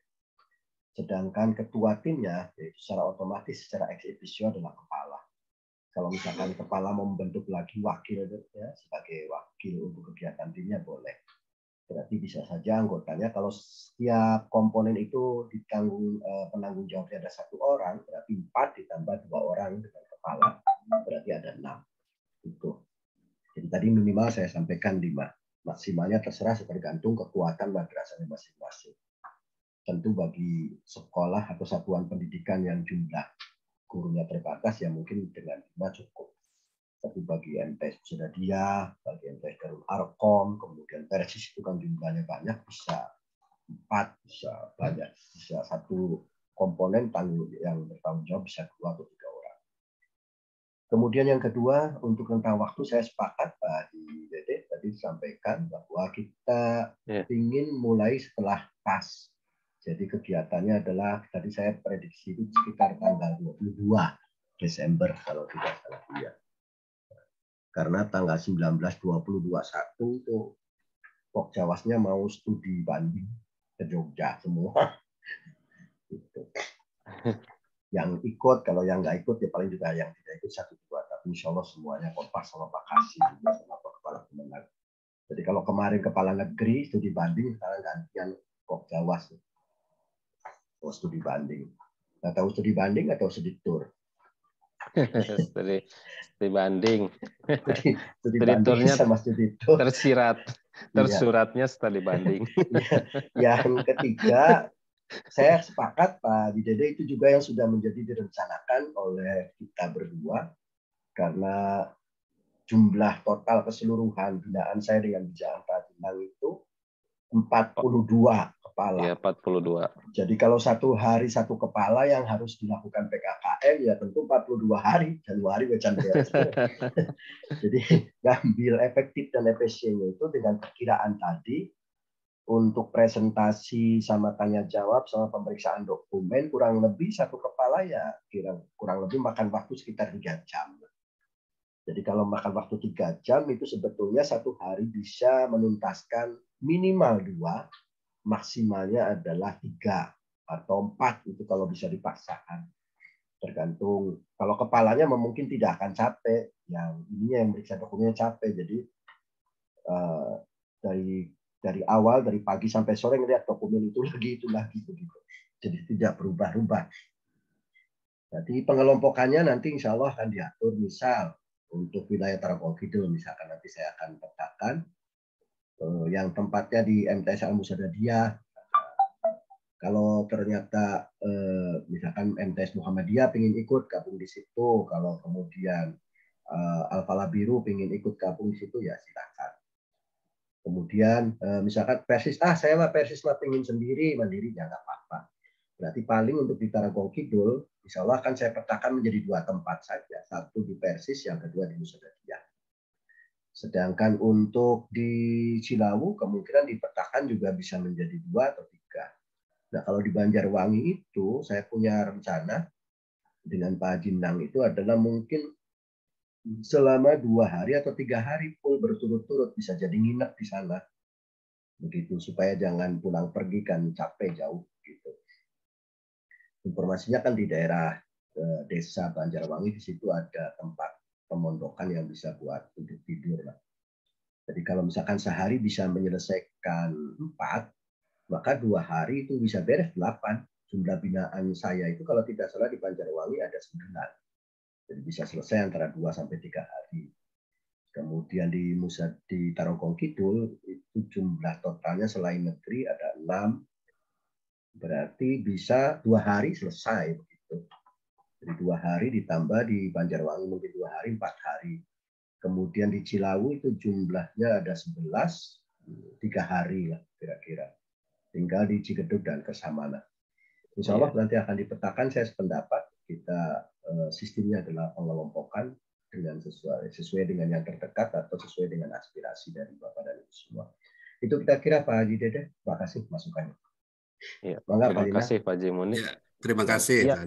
Sedangkan ketua timnya yaitu secara otomatis secara ex adalah kepala kalau misalkan kepala membentuk lagi wakil ya, sebagai wakil untuk kegiatan timnya boleh. Berarti bisa saja anggotanya kalau setiap komponen itu ditanggung eh, penanggung jawabnya ada satu orang, berarti empat ditambah dua orang dengan kepala, berarti ada enam. Itu. Jadi tadi minimal saya sampaikan lima. Maksimalnya terserah tergantung kekuatan madrasahnya masing-masing. Tentu bagi sekolah atau satuan pendidikan yang jumlah gurunya terbatas ya mungkin dengan lima cukup. Tapi bagi tes dia, bagi tes Darul Arkom, kemudian Persis itu kan jumlahnya banyak, bisa empat, bisa banyak, bisa satu komponen yang bertanggung jawab bisa dua atau tiga orang. Kemudian yang kedua, untuk rentang waktu saya sepakat Pak Dede tadi sampaikan bahwa kita ya. ingin mulai setelah PAS jadi kegiatannya adalah tadi saya prediksi itu sekitar tanggal 22 Desember kalau tidak salah dia. Karena tanggal 19, 20, 21 itu Pok Jawasnya mau studi banding ke Jogja semua. <laughs> Gitu. Yang ikut, kalau yang nggak ikut ya paling juga yang tidak ikut satu dua. Tapi insya Allah semuanya kompas sama Pak Kasih sama Pak Kepala Kemenang. Jadi kalau kemarin Kepala Negeri studi banding, sekarang gantian Pok Jawas oh, studi banding. Nggak tahu studi banding atau studi tur. <laughs> studi, studi banding. Studi, studi, studi turnya sama studi tur. Tersirat, iya. tersuratnya ya. studi banding. <laughs> Iya. yang ketiga, saya sepakat Pak Didede itu juga yang sudah menjadi direncanakan oleh kita berdua karena jumlah total keseluruhan binaan saya dengan bijaan Pak Bintang itu 42 kepala. Iya, 42. Jadi kalau satu hari satu kepala yang harus dilakukan PKKM ya tentu 42 hari, Januari ke Januari. <laughs> Jadi ngambil efektif dan efisiennya itu dengan perkiraan tadi untuk presentasi sama tanya jawab sama pemeriksaan dokumen kurang lebih satu kepala ya kurang kurang lebih makan waktu sekitar tiga jam. Jadi kalau makan waktu tiga jam itu sebetulnya satu hari bisa menuntaskan minimal dua maksimalnya adalah tiga atau empat itu kalau bisa dipaksakan tergantung kalau kepalanya mungkin tidak akan capek yang ininya yang meriksa dokumennya capek jadi eh, dari dari awal dari pagi sampai sore ngelihat dokumen itu lagi itu lagi begitu jadi tidak berubah-ubah jadi pengelompokannya nanti insya Allah akan diatur misal untuk wilayah Tarangkol Kidul misalkan nanti saya akan petakan Eh, yang tempatnya di MTS Al Musadadiyah. Kalau ternyata eh, misalkan MTS Muhammadiyah ingin ikut gabung di situ, kalau kemudian eh, Al Falah Biru ingin ikut gabung di situ ya silakan. Kemudian misalkan Persis, ah saya mah Persis mah pengen sendiri mandiri ya nggak apa-apa. Berarti paling untuk di Taragong Kidul, insya Allah akan saya petakan menjadi dua tempat saja. Satu di Persis, yang kedua di Musadadiyah. Sedangkan untuk di Cilawu kemungkinan di petakan juga bisa menjadi dua atau tiga. Nah kalau di Banjarwangi itu saya punya rencana dengan Pak Jinang itu adalah mungkin selama dua hari atau tiga hari full berturut-turut bisa jadi nginep di sana begitu supaya jangan pulang pergi kan capek jauh gitu informasinya kan di daerah eh, desa Banjarwangi di situ ada tempat pemondokan yang bisa buat untuk tidur lah. Jadi kalau misalkan sehari bisa menyelesaikan empat, maka dua hari itu bisa beres delapan. Jumlah binaan saya itu kalau tidak salah di Banjarwangi ada sembilan. Jadi bisa selesai antara dua sampai tiga hari. Kemudian di Musa di Tarongkong Kidul itu jumlah totalnya selain negeri ada enam. Berarti bisa dua hari selesai jadi dua hari ditambah di Banjarwangi mungkin dua hari, empat hari. Kemudian di Cilawu itu jumlahnya ada 11, tiga hari lah kira-kira. Tinggal di Cigedug dan Kesamana. Insya Allah iya. nanti akan dipetakan, saya sependapat, kita eh, sistemnya adalah pengelompokan dengan sesuai, sesuai dengan yang terdekat atau sesuai dengan aspirasi dari Bapak dan Ibu semua. Itu kita kira Pak Haji Dede. Terima kasih masukannya. Ya, terima kasih iya. Pak Muni Ya, terima kasih. Ya.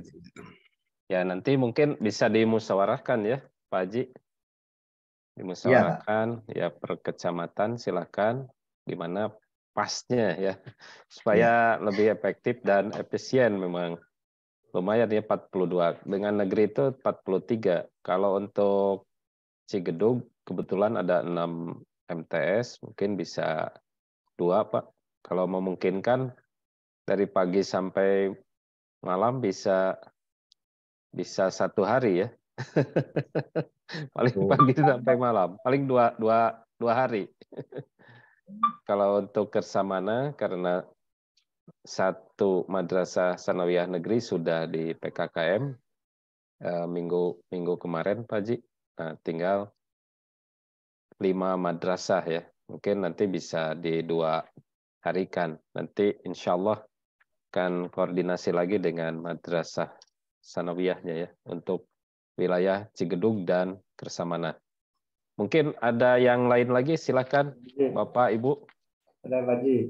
Ya, nanti mungkin bisa dimusyawarahkan ya, Pak Haji. Iya, dimusyawarahkan ya, ya per kecamatan silakan di mana pasnya ya. Supaya ya. lebih efektif dan efisien memang. Lumayan ya 42. Dengan negeri itu 43. Kalau untuk Cigedug kebetulan ada 6 MTS, mungkin bisa dua Pak. Kalau memungkinkan dari pagi sampai malam bisa bisa satu hari ya <laughs> paling pagi sampai malam paling dua dua dua hari <laughs> kalau untuk kersamana karena satu madrasah sanawiyah negeri sudah di PKKM eh, minggu minggu kemarin Pak Ji nah, tinggal lima madrasah ya mungkin nanti bisa di dua harikan nanti insya Allah akan koordinasi lagi dengan madrasah sanawiyahnya ya untuk wilayah Cigedung dan Kersamana. Mungkin ada yang lain lagi silakan iya. Bapak Ibu. Ada lagi.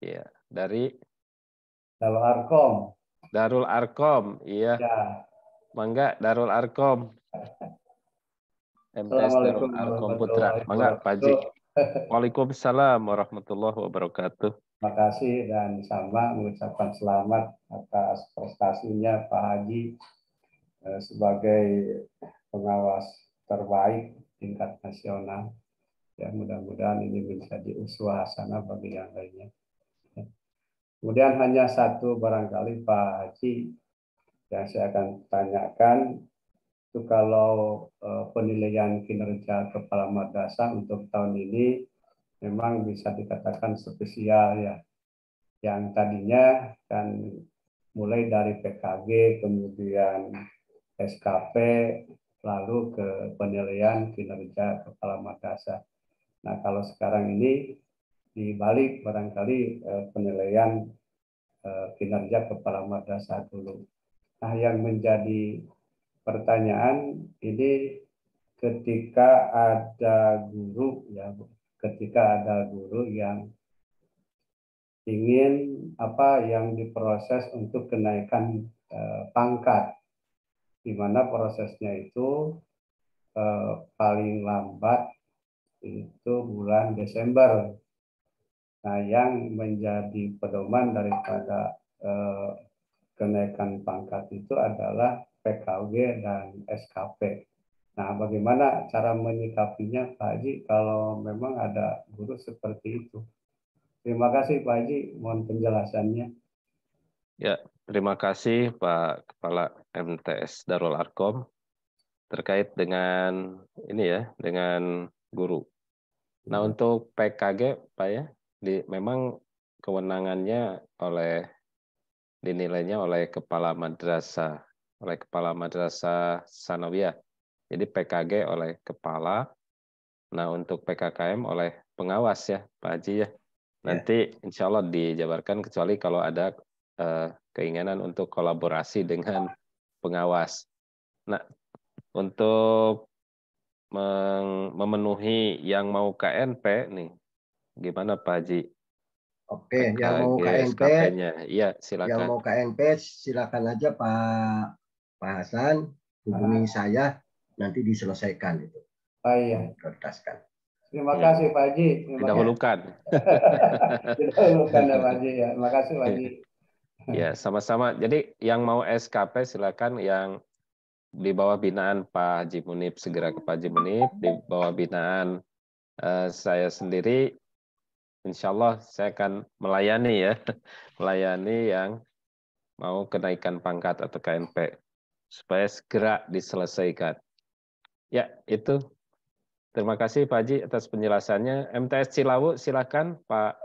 Iya, dari Darul Arkom. Darul Arkom, iya. Ya. Mangga Darul Arkom. MTS Darul Arkom Putra. Mangga Pak Haji. Waalaikumsalam warahmatullahi wabarakatuh. Terima kasih dan sama mengucapkan selamat atas prestasinya Pak Haji eh, sebagai pengawas terbaik tingkat nasional. Ya, mudah-mudahan ini menjadi uswah sana bagi yang lainnya. Kemudian hanya satu barangkali Pak Haji yang saya akan tanyakan itu kalau eh, penilaian kinerja kepala madrasah untuk tahun ini memang bisa dikatakan spesial ya. Yang tadinya kan mulai dari PKG kemudian SKP lalu ke penilaian kinerja kepala madrasah. Nah, kalau sekarang ini dibalik barangkali eh, penilaian eh, kinerja kepala madrasah dulu. Nah, yang menjadi pertanyaan ini ketika ada guru ya ketika ada guru yang ingin apa yang diproses untuk kenaikan eh, pangkat di mana prosesnya itu eh, paling lambat itu bulan Desember. Nah, yang menjadi pedoman daripada eh, kenaikan pangkat itu adalah PKG dan SKP. Nah, bagaimana cara menyikapinya Pak Haji kalau memang ada guru seperti itu? Terima kasih Pak Haji, mohon penjelasannya. Ya, terima kasih Pak Kepala MTS Darul Arkom terkait dengan ini ya, dengan guru. Nah, hmm. untuk PKG Pak ya, di, memang kewenangannya oleh dinilainya oleh kepala madrasah oleh Kepala Madrasah Sanawiyah. Jadi PKG oleh Kepala. Nah, untuk PKKM oleh pengawas ya, Pak Haji ya. ya. Nanti yeah. insya Allah dijabarkan kecuali kalau ada eh, keinginan untuk kolaborasi dengan pengawas. Nah, untuk memenuhi yang mau KNP nih, gimana Pak Haji? Oke, yang mau KNP, iya silakan. Yang mau KNP silakan aja Pak Pak Hasan, hubungi ah. saya nanti diselesaikan itu. Ah, iya. Prioritaskan. Terima kasih Pak Haji. Tidak Didahulukan. Didahulukan <laughs> Pak Haji ya. Terima kasih Pak Haji. Ya, sama-sama. Jadi yang mau SKP silakan yang di bawah binaan Pak Haji Munib segera ke Pak Haji Munib, di bawah binaan uh, saya sendiri Insya Allah saya akan melayani ya, <laughs> melayani yang mau kenaikan pangkat atau KNP supaya segera diselesaikan. Ya, itu. Terima kasih Pak Haji atas penjelasannya. MTS Cilawu, silakan Pak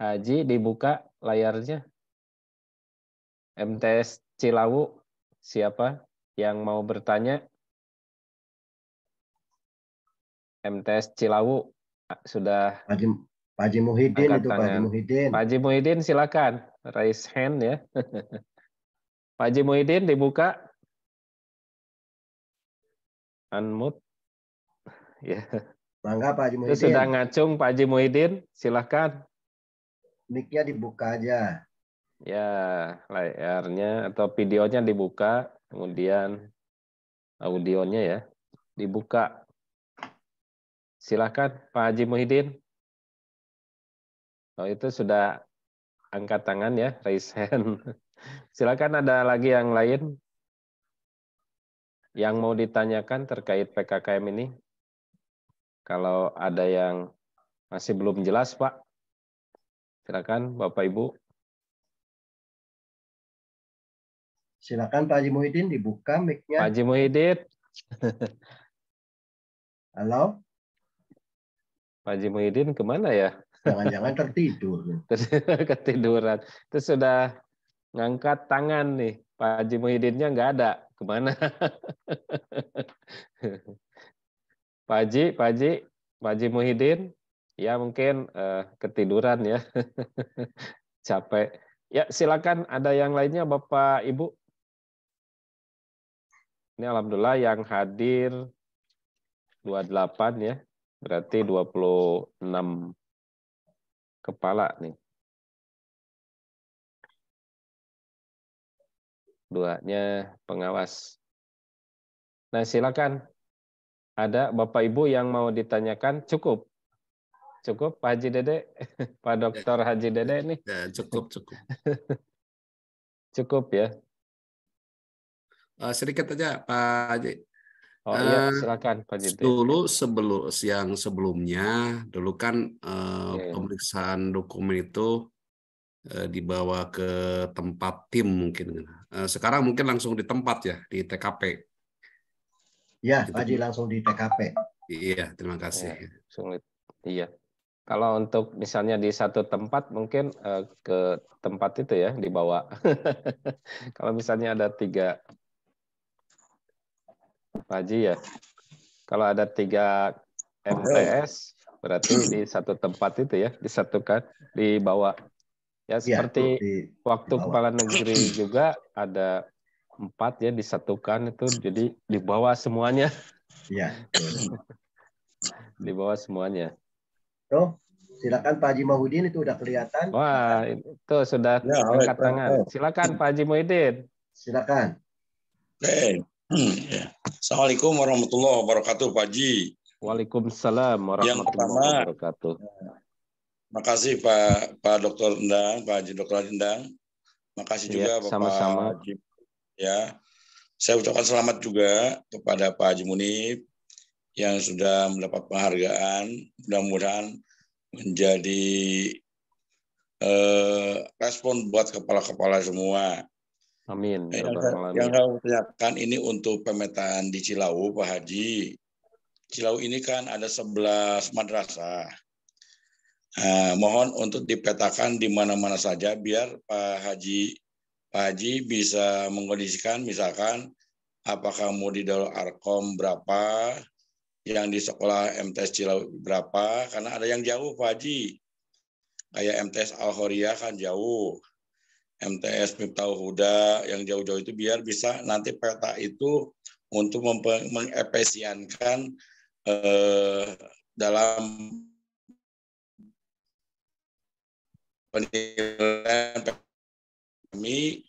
Haji dibuka layarnya. MTS Cilawu, siapa yang mau bertanya? MTS Cilawu sudah Pak Haji, Pak Haji Muhyiddin itu tangan. Pak Haji Muhyiddin. Pak Haji Muhyiddin silakan raise hand ya. <laughs> Pak Haji Muhyiddin dibuka. Unmute. Ya. Bangga Pak Haji Muhyiddin. Itu sudah ngacung Pak Haji Muhyiddin, silahkan. mic dibuka aja. Ya, layarnya atau videonya dibuka, kemudian audionya ya dibuka. Silahkan Pak Haji Muhyiddin. Oh, itu sudah angkat tangan ya, raise hand. <laughs> Silakan ada lagi yang lain yang mau ditanyakan terkait PKKM ini. Kalau ada yang masih belum jelas, Pak, silakan Bapak Ibu. Silakan Pak Haji Muhyiddin dibuka mic-nya. Pak Haji Muhyiddin. <laughs> Halo? Pak Haji Muhyiddin kemana ya? Jangan-jangan tertidur. Ketiduran. <laughs> Itu sudah ngangkat tangan nih. Pak Haji Muhyiddinnya nggak ada. Kemana? <laughs> Pak Haji, Pak Haji, Pak Haji Muhyiddin. Ya mungkin uh, ketiduran ya. <laughs> Capek. Ya silakan ada yang lainnya Bapak Ibu. Ini alhamdulillah yang hadir 28 ya. Berarti 26 kepala nih. duanya pengawas. Nah, silakan. Ada Bapak Ibu yang mau ditanyakan? Cukup. Cukup Pak Haji Dede, <laughs> Pak Dokter Haji Dede nih. Ya, cukup, cukup. <laughs> cukup ya. Uh, sedikit aja Pak Haji. Oh iya, eh, silakan Pak Haji. Dulu sebelum siang sebelumnya, dulu kan uh, eh, okay. Iya. pemeriksaan dokumen itu uh, dibawa ke tempat tim mungkin. Eh, sekarang mungkin langsung di tempat ya di TKP. Ya, gitu. Pak langsung di TKP. Iya, terima iya, kasih. Ya, sulit. Iya. Kalau untuk misalnya di satu tempat mungkin eh, ke tempat itu ya dibawa. <laughs> Kalau misalnya ada tiga, Pak Haji ya. Kalau ada tiga MTS berarti di satu tempat itu ya disatukan dibawa Ya iya, seperti ya, di, waktu kepala negeri <clears throat> juga ada empat ya disatukan itu jadi di bawah semuanya. Iya. <laughs> di bawah semuanya. Tuh, silakan Pak Haji Mahudin itu udah kelihatan. Wah, itu sudah ya, angkat tangan. Silakan Pak Haji Mahudin. Silakan. Hey. <clears throat> Ya. Assalamualaikum warahmatullahi wabarakatuh Pak Haji. Waalaikumsalam warahmatullahi wabarakatuh. Ya. Terima kasih Pak Pak Dokter Endang, Pak Haji Dokter Endang. Makasih iya, juga ya, Bapak sama-sama. Haji. Ya. Saya ucapkan selamat juga kepada Pak Haji Munib yang sudah mendapat penghargaan. Mudah-mudahan menjadi eh, respon buat kepala-kepala semua. Amin. yang saya tanyakan ini untuk pemetaan di Cilau, Pak Haji. Cilau ini kan ada 11 madrasah. Ah, mohon untuk dipetakan di mana-mana saja biar Pak Haji Pak Haji bisa mengkondisikan misalkan apakah mau di dalam Arkom berapa, yang di sekolah MTS Cilau berapa, karena ada yang jauh Pak Haji. Kayak MTS Al kan jauh. MTS Miftahul Huda yang jauh-jauh itu biar bisa nanti peta itu untuk mengefisienkan eh, dalam penilaian kami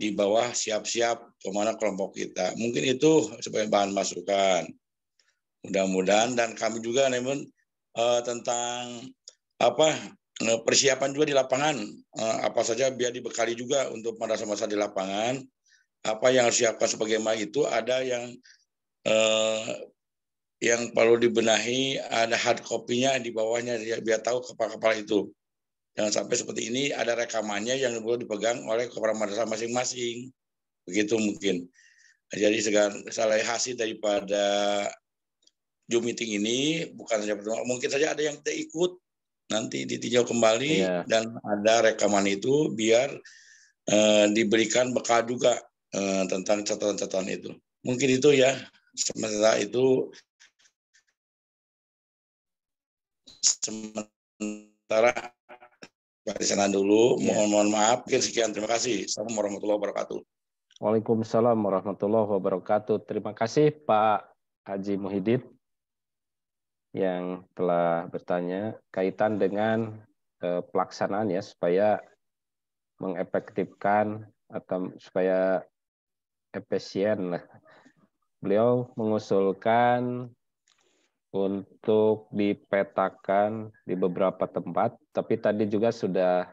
di bawah siap-siap kemana kelompok kita. Mungkin itu sebagai bahan masukan. Mudah-mudahan dan kami juga namun uh, eh, tentang apa eh, persiapan juga di lapangan uh, apa saja biar dibekali juga untuk masa-masa di lapangan apa yang harus siapkan sebagaimana itu ada yang uh, yang perlu dibenahi ada hard copy-nya di bawahnya biar tahu kepala-kepala itu Jangan sampai seperti ini ada rekamannya yang perlu dipegang oleh kepala madrasah masing-masing. Begitu mungkin. Jadi segala hasil daripada Zoom meeting ini bukan saja pertemuan, mungkin saja ada yang tidak ikut nanti ditinjau kembali yeah. dan ada rekaman itu biar eh, diberikan bekal juga eh, tentang catatan-catatan itu. Mungkin itu ya sementara itu sementara Pak di sana dulu. Iya. Mohon mohon maaf. sekian. Terima kasih. Assalamualaikum warahmatullahi wabarakatuh. Waalaikumsalam warahmatullahi wabarakatuh. Terima kasih Pak Haji Muhidit yang telah bertanya kaitan dengan eh, pelaksanaan ya supaya mengefektifkan atau supaya efisien lah. Beliau mengusulkan untuk dipetakan di beberapa tempat, tapi tadi juga sudah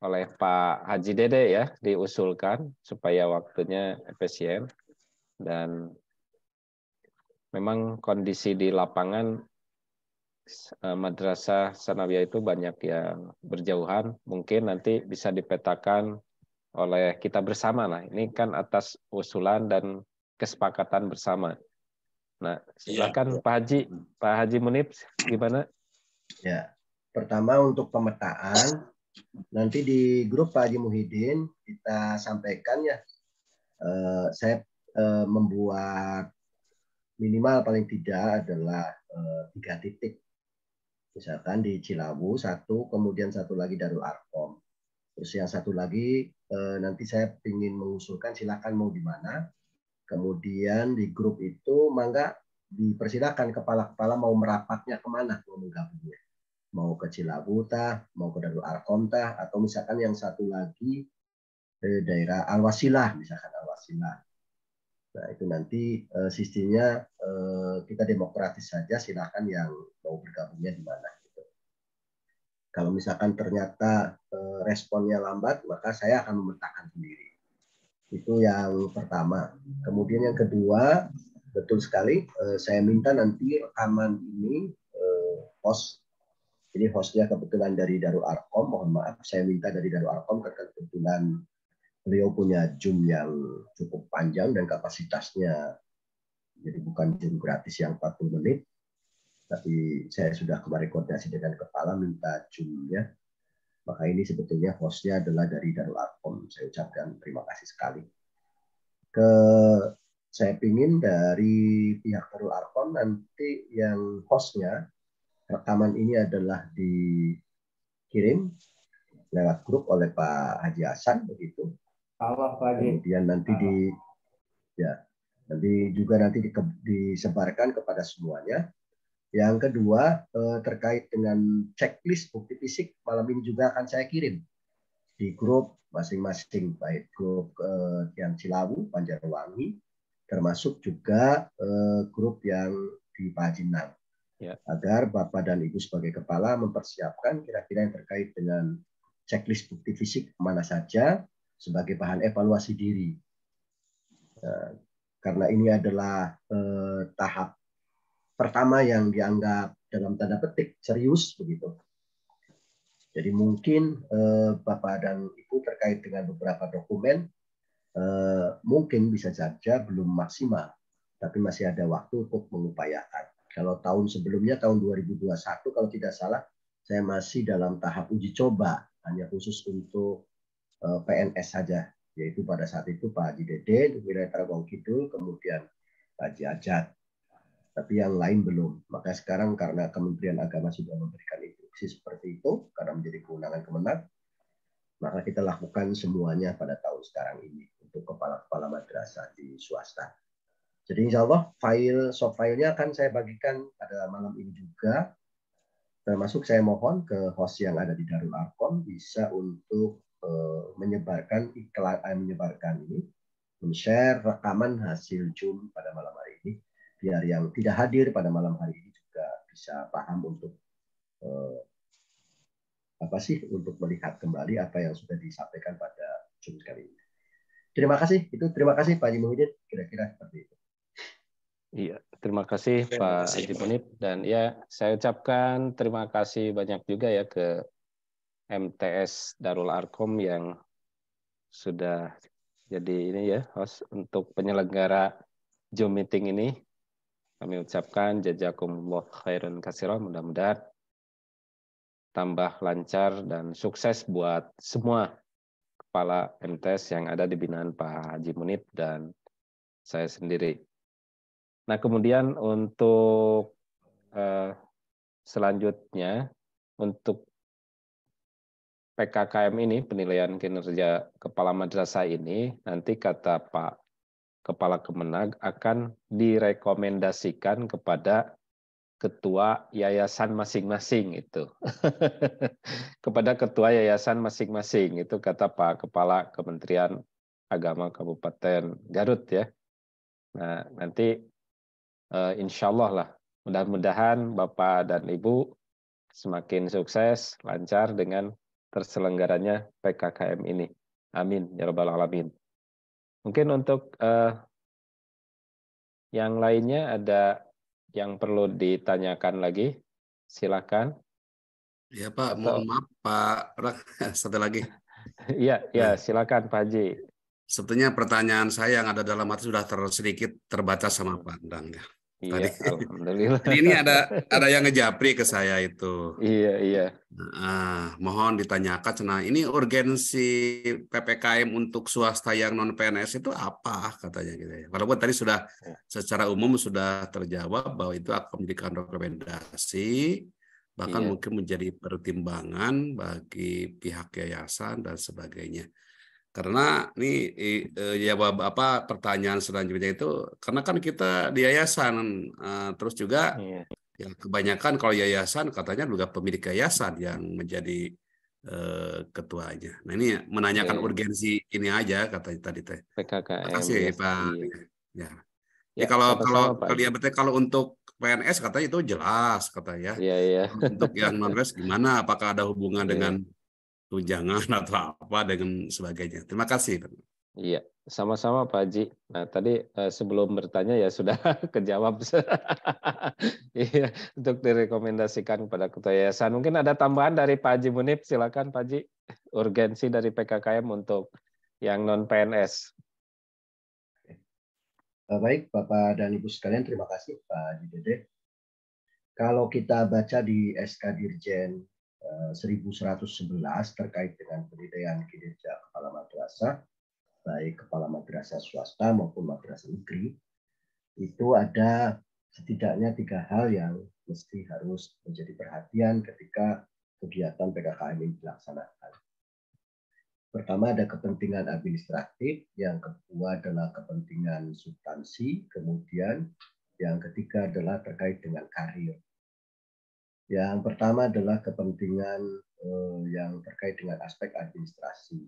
oleh Pak Haji Dede ya diusulkan supaya waktunya efisien dan memang kondisi di lapangan eh, madrasah sanawiyah itu banyak yang berjauhan mungkin nanti bisa dipetakan oleh kita bersama lah ini kan atas usulan dan kesepakatan bersama Nah, iya, silakan ya. Pak Haji, Pak Haji Munib gimana? Ya. Pertama untuk pemetaan nanti di grup Pak Haji Muhyiddin kita sampaikan ya. Eh, saya eh, membuat minimal paling tidak adalah eh, tiga titik. Misalkan di Cilawu satu, kemudian satu lagi Darul Arkom. Terus yang satu lagi nanti saya ingin mengusulkan silakan mau di mana Kemudian di grup itu mangga dipersilakan kepala-kepala mau merapatnya kemana mau menggabungnya. Mau ke Cilabuta, mau ke Darul Arkomta, atau misalkan yang satu lagi eh, daerah Alwasilah, misalkan Alwasilah. Nah itu nanti eh, sistemnya eh, kita demokratis saja, silahkan yang mau bergabungnya di mana. Gitu. Kalau misalkan ternyata eh, responnya lambat, maka saya akan memetakan sendiri itu yang pertama. Kemudian yang kedua, betul sekali, eh, saya minta nanti rekaman ini eh, host. Jadi hostnya kebetulan dari Darul Arkom, mohon maaf, saya minta dari Darul Arkom karena kebetulan beliau punya Zoom yang cukup panjang dan kapasitasnya jadi bukan Zoom gratis yang 40 menit, tapi saya sudah kemarin koordinasi dengan kepala minta jum maka ini sebetulnya hostnya adalah dari Darul Arkom. Saya ucapkan terima kasih sekali. Ke saya ingin dari pihak Darul Arkom nanti yang hostnya rekaman ini adalah dikirim lewat grup oleh Pak Haji Hasan begitu. Allah pagi. Kemudian nanti di ya nanti juga nanti di, disebarkan kepada semuanya yang kedua eh, terkait dengan checklist bukti fisik malam ini juga akan saya kirim di grup masing-masing baik grup eh, yang Cilawu, Banjarwangi, termasuk juga eh, grup yang di Pajinang. Ya. Agar Bapak dan Ibu sebagai kepala mempersiapkan kira-kira yang terkait dengan checklist bukti fisik mana saja sebagai bahan evaluasi diri. karena ini adalah eh, tahap pertama yang dianggap dalam tanda petik serius begitu. Jadi mungkin eh, Bapak dan Ibu terkait dengan beberapa dokumen eh, mungkin bisa saja belum maksimal, tapi masih ada waktu untuk mengupayakan. Kalau tahun sebelumnya tahun 2021 kalau tidak salah saya masih dalam tahap uji coba hanya khusus untuk eh, PNS saja, yaitu pada saat itu Pak Haji Dede di wilayah Tarogong Kidul, kemudian Pak Haji Ajat tapi yang lain belum. Maka sekarang karena Kementerian Agama sudah memberikan instruksi seperti itu, karena menjadi kewenangan kemenang, maka kita lakukan semuanya pada tahun sekarang ini untuk kepala-kepala madrasah di swasta. Jadi insya Allah file soft filenya akan saya bagikan pada malam ini juga. Termasuk saya mohon ke host yang ada di Darul Arkom bisa untuk uh, menyebarkan iklan eh, menyebarkan ini, men-share rekaman hasil Zoom pada malam hari ini biar yang tidak hadir pada malam hari ini juga bisa paham untuk eh, apa sih untuk melihat kembali apa yang sudah disampaikan pada Zoom kali ini. Terima kasih. Itu terima kasih Pak Haji Kira-kira seperti itu. Iya, terima kasih terima Pak Haji Munib dan ya saya ucapkan terima kasih banyak juga ya ke MTS Darul Arkom yang sudah jadi ini ya host untuk penyelenggara Zoom meeting ini kami ucapkan jazakumullah khairun kasirah. Mudah-mudahan tambah lancar dan sukses buat semua kepala MTS yang ada di binaan Pak Haji Munib dan saya sendiri. Nah, kemudian untuk eh, selanjutnya untuk PKKM ini penilaian kinerja kepala madrasah ini nanti kata Pak Kepala Kemenag akan direkomendasikan kepada ketua yayasan masing-masing itu. <laughs> kepada ketua yayasan masing-masing itu kata Pak Kepala Kementerian Agama Kabupaten Garut ya. Nah, nanti uh, eh, insya Allah lah mudah-mudahan Bapak dan Ibu semakin sukses, lancar dengan terselenggaranya PKKM ini. Amin ya rabbal alamin. Mungkin untuk uh, yang lainnya ada yang perlu ditanyakan lagi? Silakan. Ya Pak, Atau... mohon maaf Pak <laughs> satu lagi. <laughs> Iya, ya, silakan Pak Haji. Sebetulnya pertanyaan saya yang ada dalam hati sudah sedikit terbaca sama Pak Andang ya. Iya, alhamdulillah. Jadi ini ada ada yang ngejapri ke saya itu. Iya, iya. Nah, mohon ditanyakan, nah ini urgensi PPKM untuk swasta yang non PNS itu apa katanya gitu. ya. Walaupun tadi sudah iya. secara umum sudah terjawab bahwa itu akan menjadikan rekomendasi bahkan iya. mungkin menjadi pertimbangan bagi pihak yayasan dan sebagainya karena ini e, jawab apa pertanyaan selanjutnya itu karena kan kita di yayasan e, terus juga yeah. ya kebanyakan kalau yayasan katanya juga pemilik yayasan yang menjadi e, ketuanya. Nah ini menanyakan yeah. urgensi ini aja katanya tadi teh. PKKM. Makasih ya, Pak. Ya. Ya, ya kalau kalau kalian betul kalau untuk PNS katanya itu jelas kata ya. Iya, iya. Untuk yang non gimana? Apakah ada hubungan iya. dengan tunjangan <laughs> atau apa dengan sebagainya. Terima kasih. Iya, sama-sama Pak Haji. Nah, tadi eh, sebelum bertanya ya sudah <laughs> kejawab. <laughs> iya, untuk direkomendasikan kepada Ketua Yayasan. Mungkin ada tambahan dari Pak Haji Munib, silakan Pak Haji. Urgensi dari PKKM untuk yang non PNS. Eh, baik, Bapak dan Ibu sekalian, terima kasih Pak Haji Dede. Kalau kita baca di SK Dirjen 1111 eh, terkait dengan penilaian kinerja kepala madrasah, baik kepala madrasah swasta maupun madrasah negeri, itu ada setidaknya tiga hal yang mesti harus menjadi perhatian ketika kegiatan PKKM ini dilaksanakan. Pertama ada kepentingan administratif, yang kedua adalah kepentingan substansi, kemudian yang ketiga adalah terkait dengan karir. Yang pertama adalah kepentingan eh, yang terkait dengan aspek administrasi.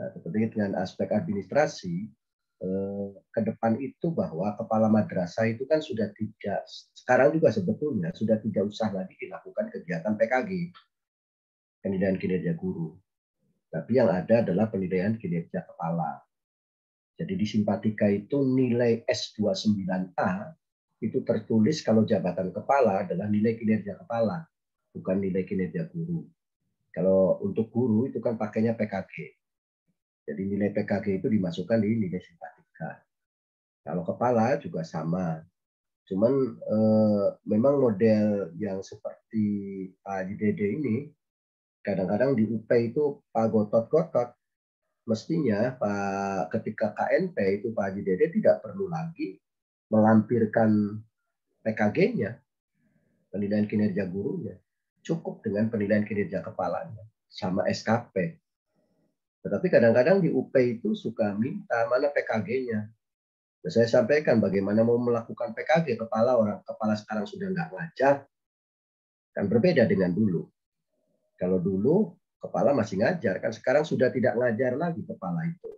Nah, kepentingan dengan aspek administrasi eh, ke depan itu bahwa kepala madrasah itu kan sudah tidak sekarang juga sebetulnya sudah tidak usah lagi dilakukan kegiatan PKG penilaian kinerja guru. Tapi yang ada adalah penilaian kinerja kepala. Jadi di Simpatika itu nilai S29A itu tertulis kalau jabatan kepala adalah nilai kinerja kepala, bukan nilai kinerja guru. Kalau untuk guru itu kan pakainya PKG. Jadi nilai PKG itu dimasukkan di nilai simpatika. Kalau kepala juga sama. Cuman eh, memang model yang seperti Pak Dede ini kadang-kadang di UP itu Pak Gotot-Gotot mestinya Pak ketika KNP itu Pak Haji Dede tidak perlu lagi melampirkan PKG-nya, penilaian kinerja gurunya, cukup dengan penilaian kinerja kepalanya, sama SKP. Tetapi kadang-kadang di UP itu suka minta mana PKG-nya. Nah, saya sampaikan bagaimana mau melakukan PKG kepala orang kepala sekarang sudah nggak ngajar, kan berbeda dengan dulu. Kalau dulu kepala masih ngajar, kan sekarang sudah tidak ngajar lagi kepala itu.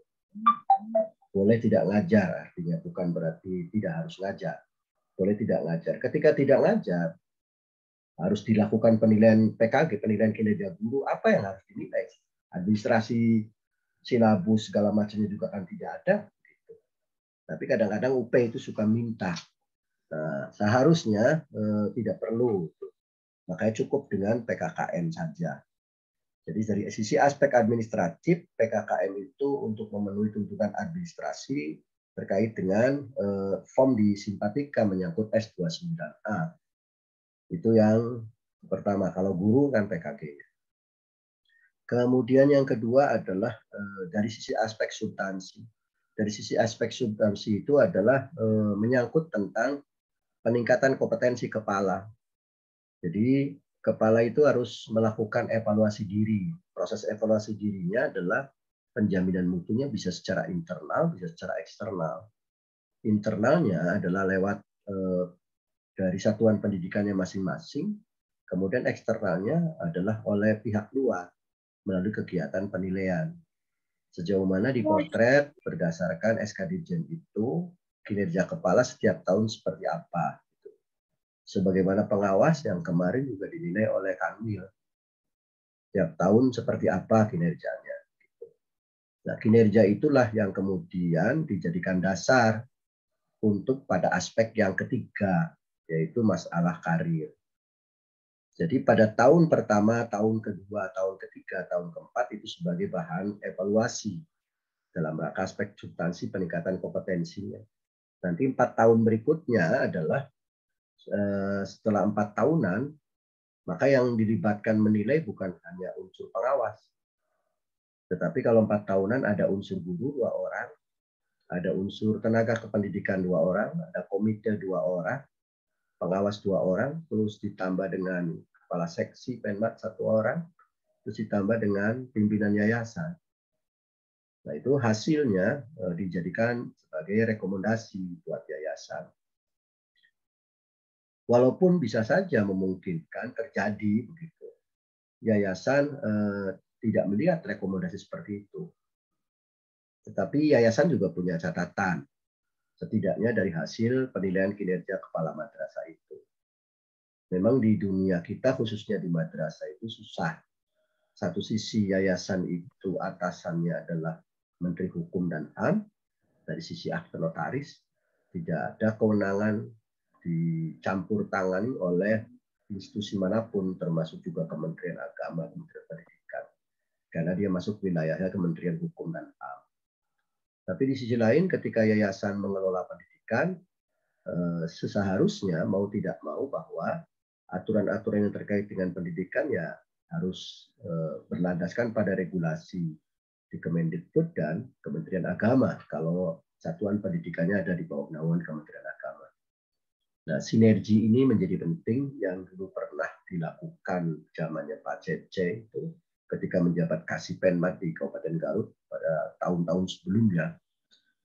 Boleh tidak ngajar artinya bukan berarti tidak harus ngajar Boleh tidak ngajar Ketika tidak ngajar harus dilakukan penilaian PKG, penilaian kinerja guru, apa yang harus dinilai? Administrasi silabus segala macamnya juga kan tidak ada. Gitu. Tapi kadang-kadang UP itu suka minta. Nah, seharusnya eh, tidak perlu. Makanya cukup dengan PKKN saja. Jadi dari sisi aspek administratif, PKKM itu untuk memenuhi tuntutan administrasi terkait dengan eh, form di simpatika menyangkut S29A. Itu yang pertama, kalau guru kan PKG. Kemudian yang kedua adalah eh, dari sisi aspek substansi. Dari sisi aspek substansi itu adalah eh, menyangkut tentang peningkatan kompetensi kepala. Jadi kepala itu harus melakukan evaluasi diri. Proses evaluasi dirinya adalah penjaminan mutunya bisa secara internal, bisa secara eksternal. Internalnya adalah lewat eh, dari satuan pendidikannya masing-masing, kemudian eksternalnya adalah oleh pihak luar melalui kegiatan penilaian. Sejauh mana dipotret berdasarkan SKD Jen itu kinerja kepala setiap tahun seperti apa sebagaimana pengawas yang kemarin juga dinilai oleh kami Tiap tahun seperti apa kinerjanya. Gitu. Nah, kinerja itulah yang kemudian dijadikan dasar untuk pada aspek yang ketiga, yaitu masalah karir. Jadi pada tahun pertama, tahun kedua, tahun ketiga, tahun keempat itu sebagai bahan evaluasi dalam rangka aspek substansi peningkatan kompetensinya. Nanti empat tahun berikutnya adalah Eh, setelah empat tahunan, maka yang dilibatkan menilai bukan hanya unsur pengawas. Tetapi kalau empat tahunan ada unsur guru dua orang, ada unsur tenaga kependidikan dua orang, ada komite dua orang, pengawas dua orang, terus ditambah dengan kepala seksi penmat satu orang, terus ditambah dengan pimpinan yayasan. Nah itu hasilnya eh, dijadikan sebagai rekomendasi buat yayasan walaupun bisa saja memungkinkan terjadi begitu. Yayasan eh, tidak melihat rekomendasi seperti itu. Tetapi yayasan juga punya catatan setidaknya dari hasil penilaian kinerja kepala madrasah itu. Memang di dunia kita khususnya di madrasah itu susah. Satu sisi yayasan itu atasannya adalah Menteri Hukum dan HAM, dari sisi akte notaris, tidak ada kewenangan dicampur tangan oleh institusi manapun, termasuk juga Kementerian Agama, Kementerian Pendidikan, karena dia masuk wilayahnya Kementerian Hukum dan HAM. Tapi di sisi lain, ketika yayasan mengelola pendidikan, eh, seharusnya mau tidak mau bahwa aturan-aturan yang terkait dengan pendidikan ya harus eh, berlandaskan pada regulasi di Kemendikbud dan Kementerian Agama kalau satuan pendidikannya ada di bawah naungan Kementerian Agama. Nah, sinergi ini menjadi penting yang dulu pernah dilakukan zamannya Pak Cece itu ketika menjabat kasih Kasipenmat di Kabupaten Garut pada tahun-tahun sebelumnya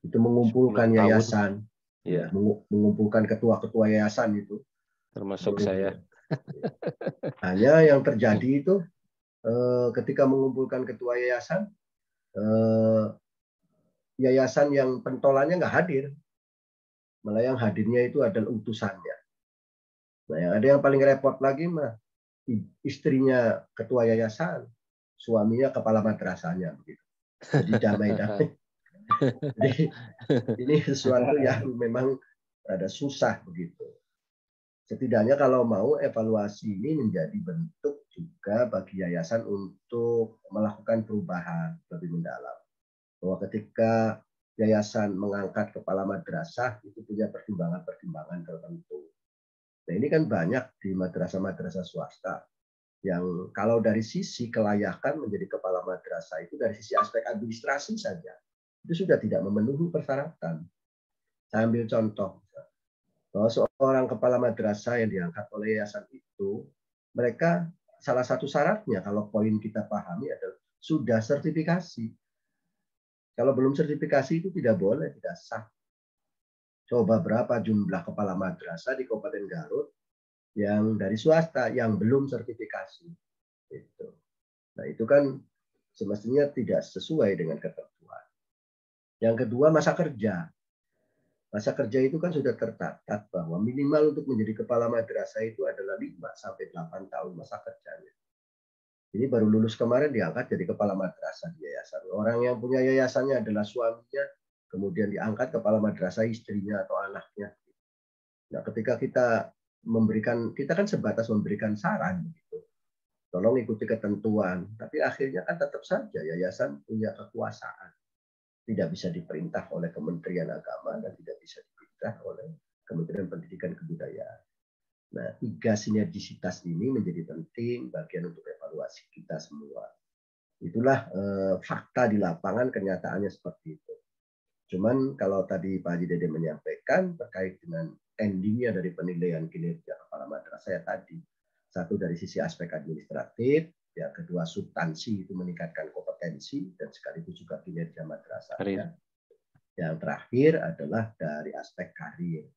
itu mengumpulkan yayasan ya mengumpulkan ketua-ketua yayasan itu termasuk itu. saya <laughs> hanya yang terjadi itu eh, ketika mengumpulkan ketua yayasan eh, yayasan yang pentolannya nggak hadir malah yang hadirnya itu adalah utusannya. Nah, yang ada yang paling repot lagi mah istrinya ketua yayasan, suaminya kepala madrasahnya begitu. Jadi damai-damai. <laughs> Jadi ini sesuatu yang memang ada susah begitu. Setidaknya kalau mau evaluasi ini menjadi bentuk juga bagi yayasan untuk melakukan perubahan lebih mendalam. Bahwa ketika yayasan mengangkat kepala madrasah itu punya pertimbangan-pertimbangan tertentu. Nah ini kan banyak di madrasah-madrasah swasta yang kalau dari sisi kelayakan menjadi kepala madrasah itu dari sisi aspek administrasi saja itu sudah tidak memenuhi persyaratan. Saya ambil contoh bahwa seorang kepala madrasah yang diangkat oleh yayasan itu mereka salah satu syaratnya kalau poin kita pahami adalah sudah sertifikasi. Kalau belum sertifikasi itu tidak boleh, tidak sah. Coba berapa jumlah kepala madrasah di Kabupaten Garut yang dari swasta yang belum sertifikasi. Itu. Nah, itu kan semestinya tidak sesuai dengan ketentuan. Yang kedua, masa kerja. Masa kerja itu kan sudah tertatat bahwa minimal untuk menjadi kepala madrasah itu adalah 5 sampai 8 tahun masa kerjanya. Ini baru lulus kemarin diangkat jadi kepala madrasah di yayasan. Orang yang punya yayasannya adalah suaminya, kemudian diangkat kepala madrasah istrinya atau anaknya. Nah, ketika kita memberikan, kita kan sebatas memberikan saran gitu. Tolong ikuti ketentuan, tapi akhirnya kan tetap saja yayasan punya kekuasaan. Tidak bisa diperintah oleh Kementerian Agama dan tidak bisa diperintah oleh Kementerian Pendidikan Kebudayaan. Nah, tiga sinergisitas ini menjadi penting bagian untuk evaluasi kita semua. Itulah eh, fakta di lapangan kenyataannya seperti itu. Cuman kalau tadi Pak Haji Dede menyampaikan terkait dengan endingnya dari penilaian kinerja kepala madrasah ya tadi. Satu dari sisi aspek administratif, yang kedua substansi itu meningkatkan kompetensi dan sekaligus juga kinerja madrasah. Yang terakhir adalah dari aspek karir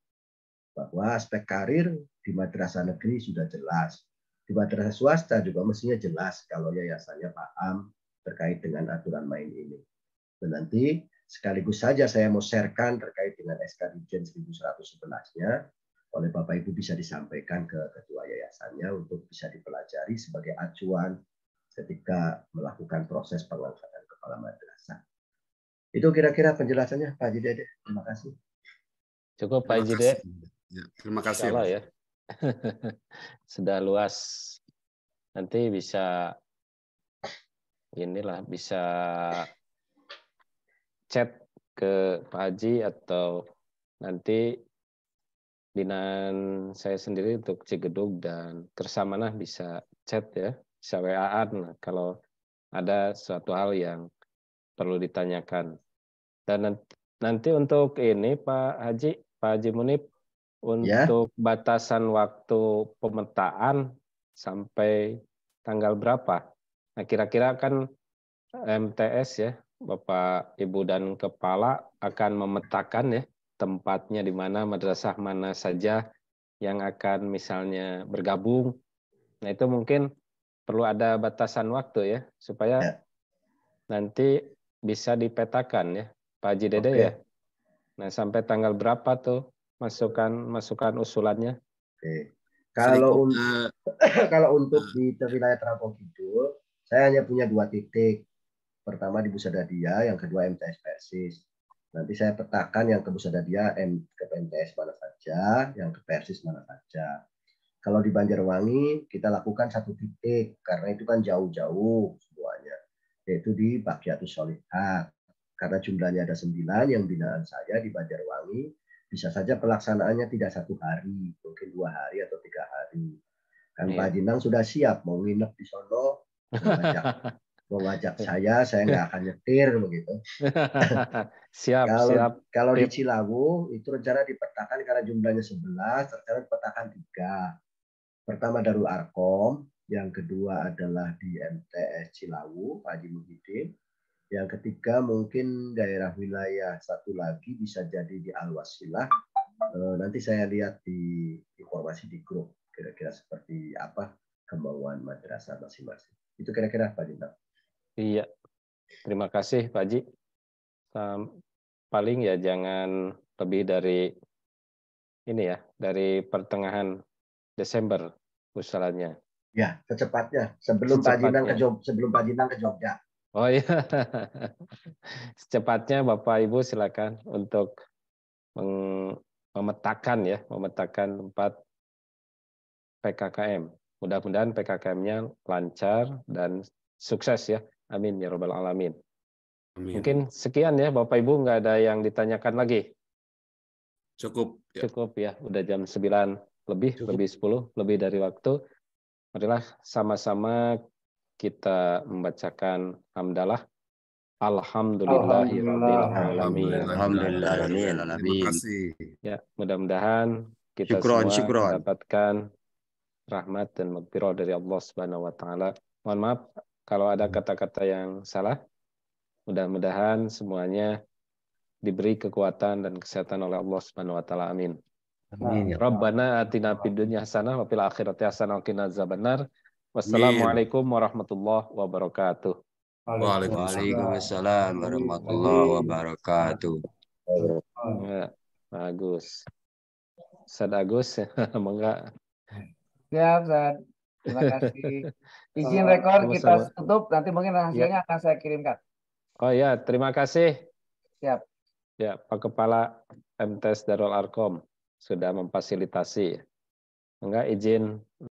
bahwa aspek karir di madrasah negeri sudah jelas. Di madrasah swasta juga mestinya jelas kalau yayasannya paham terkait dengan aturan main ini. Dan nanti sekaligus saja saya mau sharekan terkait dengan SK Dirjen 1111-nya oleh Bapak Ibu bisa disampaikan ke ketua yayasannya untuk bisa dipelajari sebagai acuan ketika melakukan proses pengangkatan kepala madrasah. Itu kira-kira penjelasannya Pak Jidede. Terima kasih. Cukup Pak Jidede. Ya, terima kasih. Allah, ya. <laughs> Sudah luas. Nanti bisa inilah bisa chat ke Pak Haji atau nanti binaan saya sendiri untuk Cigedug dan Kersamana bisa chat ya, bisa WA-an kalau ada suatu hal yang perlu ditanyakan. Dan nanti untuk ini Pak Haji, Pak Haji Munib, untuk ya. batasan waktu pemetaan sampai tanggal berapa? Nah, kira-kira kan MTS ya, Bapak, Ibu dan kepala akan memetakan ya tempatnya di mana madrasah mana saja yang akan misalnya bergabung. Nah, itu mungkin perlu ada batasan waktu ya supaya ya. nanti bisa dipetakan ya, Pak Haji Dede okay. ya. Nah, sampai tanggal berapa tuh masukan masukan usulannya. Oke. Kalau untuk eh, <coughs> kalau untuk eh. di wilayah Trampol Kidul, saya hanya punya dua titik. Pertama di Busadadia, yang kedua MTS Persis. Nanti saya petakan yang ke Busadadia, M ke MTS mana saja, yang ke Persis mana saja. Kalau di Banjarwangi kita lakukan satu titik karena itu kan jauh-jauh semuanya, yaitu di Bakyatus Solihah. Karena jumlahnya ada sembilan, yang binaan saya di Banjarwangi bisa saja pelaksanaannya tidak satu hari, mungkin dua hari atau tiga hari. Kan yeah. Pak Jinang sudah siap mau nginep di Solo, mau ngajak, <laughs> mau ngajak saya, saya nggak akan nyetir begitu. <laughs> siap, kalau, siap. Kalau di iya. Cilawu itu rencana dipetakan karena jumlahnya 11, rencana dipetakan tiga. Pertama Darul Arkom, yang kedua adalah di MTS Cilawu, Pak Haji Muhyiddin, yang ketiga mungkin daerah wilayah satu lagi bisa jadi di alwasilah. Eh, nanti saya lihat di informasi di grup kira-kira seperti apa kemauan madrasah masing-masing. Itu kira-kira Pak Jinta? Iya. Terima kasih Pak Ji. Paling ya jangan lebih dari ini ya, dari pertengahan Desember usulannya. Ya, secepatnya sebelum secepatnya. Pak Jinang ke Jogja, sebelum Pak Jinang ke Jogja. Oh iya. Secepatnya Bapak Ibu silakan untuk memetakan ya, memetakan tempat PKKM. Mudah-mudahan PKKM-nya lancar dan sukses ya. Amin ya robbal alamin. Amin. Mungkin sekian ya Bapak Ibu nggak ada yang ditanyakan lagi. Cukup. Ya. Cukup ya, udah jam 9 lebih, Cukup. lebih 10, lebih dari waktu. Marilah sama-sama kita membacakan hamdalah Alhamdulillahirrahmanirrahim. Alhamdulillahirrahmanirrahim. Ya, mudah-mudahan kita syukron, semua syukron. mendapatkan rahmat dan magfirah dari Allah Subhanahu wa taala. Mohon maaf kalau ada hmm. kata-kata yang salah. Mudah-mudahan semuanya diberi kekuatan dan kesehatan oleh Allah Subhanahu wa taala. Amin. Amin. Ya Rabbana atina fid dunya hasanah wa fil akhirati hasanah wa qina azabannar Wassalamualaikum warahmatullahi wabarakatuh. Waalaikumsalam warahmatullahi wabarakatuh. Bagus. Ya, Agus. Sad Agus, ya? <laughs> mangga. Siap, Sad. Terima kasih. <laughs> Izin rekor kita tutup, nanti mungkin hasilnya ya. akan saya kirimkan. Oh ya, terima kasih. Siap. Ya, Pak Kepala MTS Darul Arkom sudah memfasilitasi. Enggak izin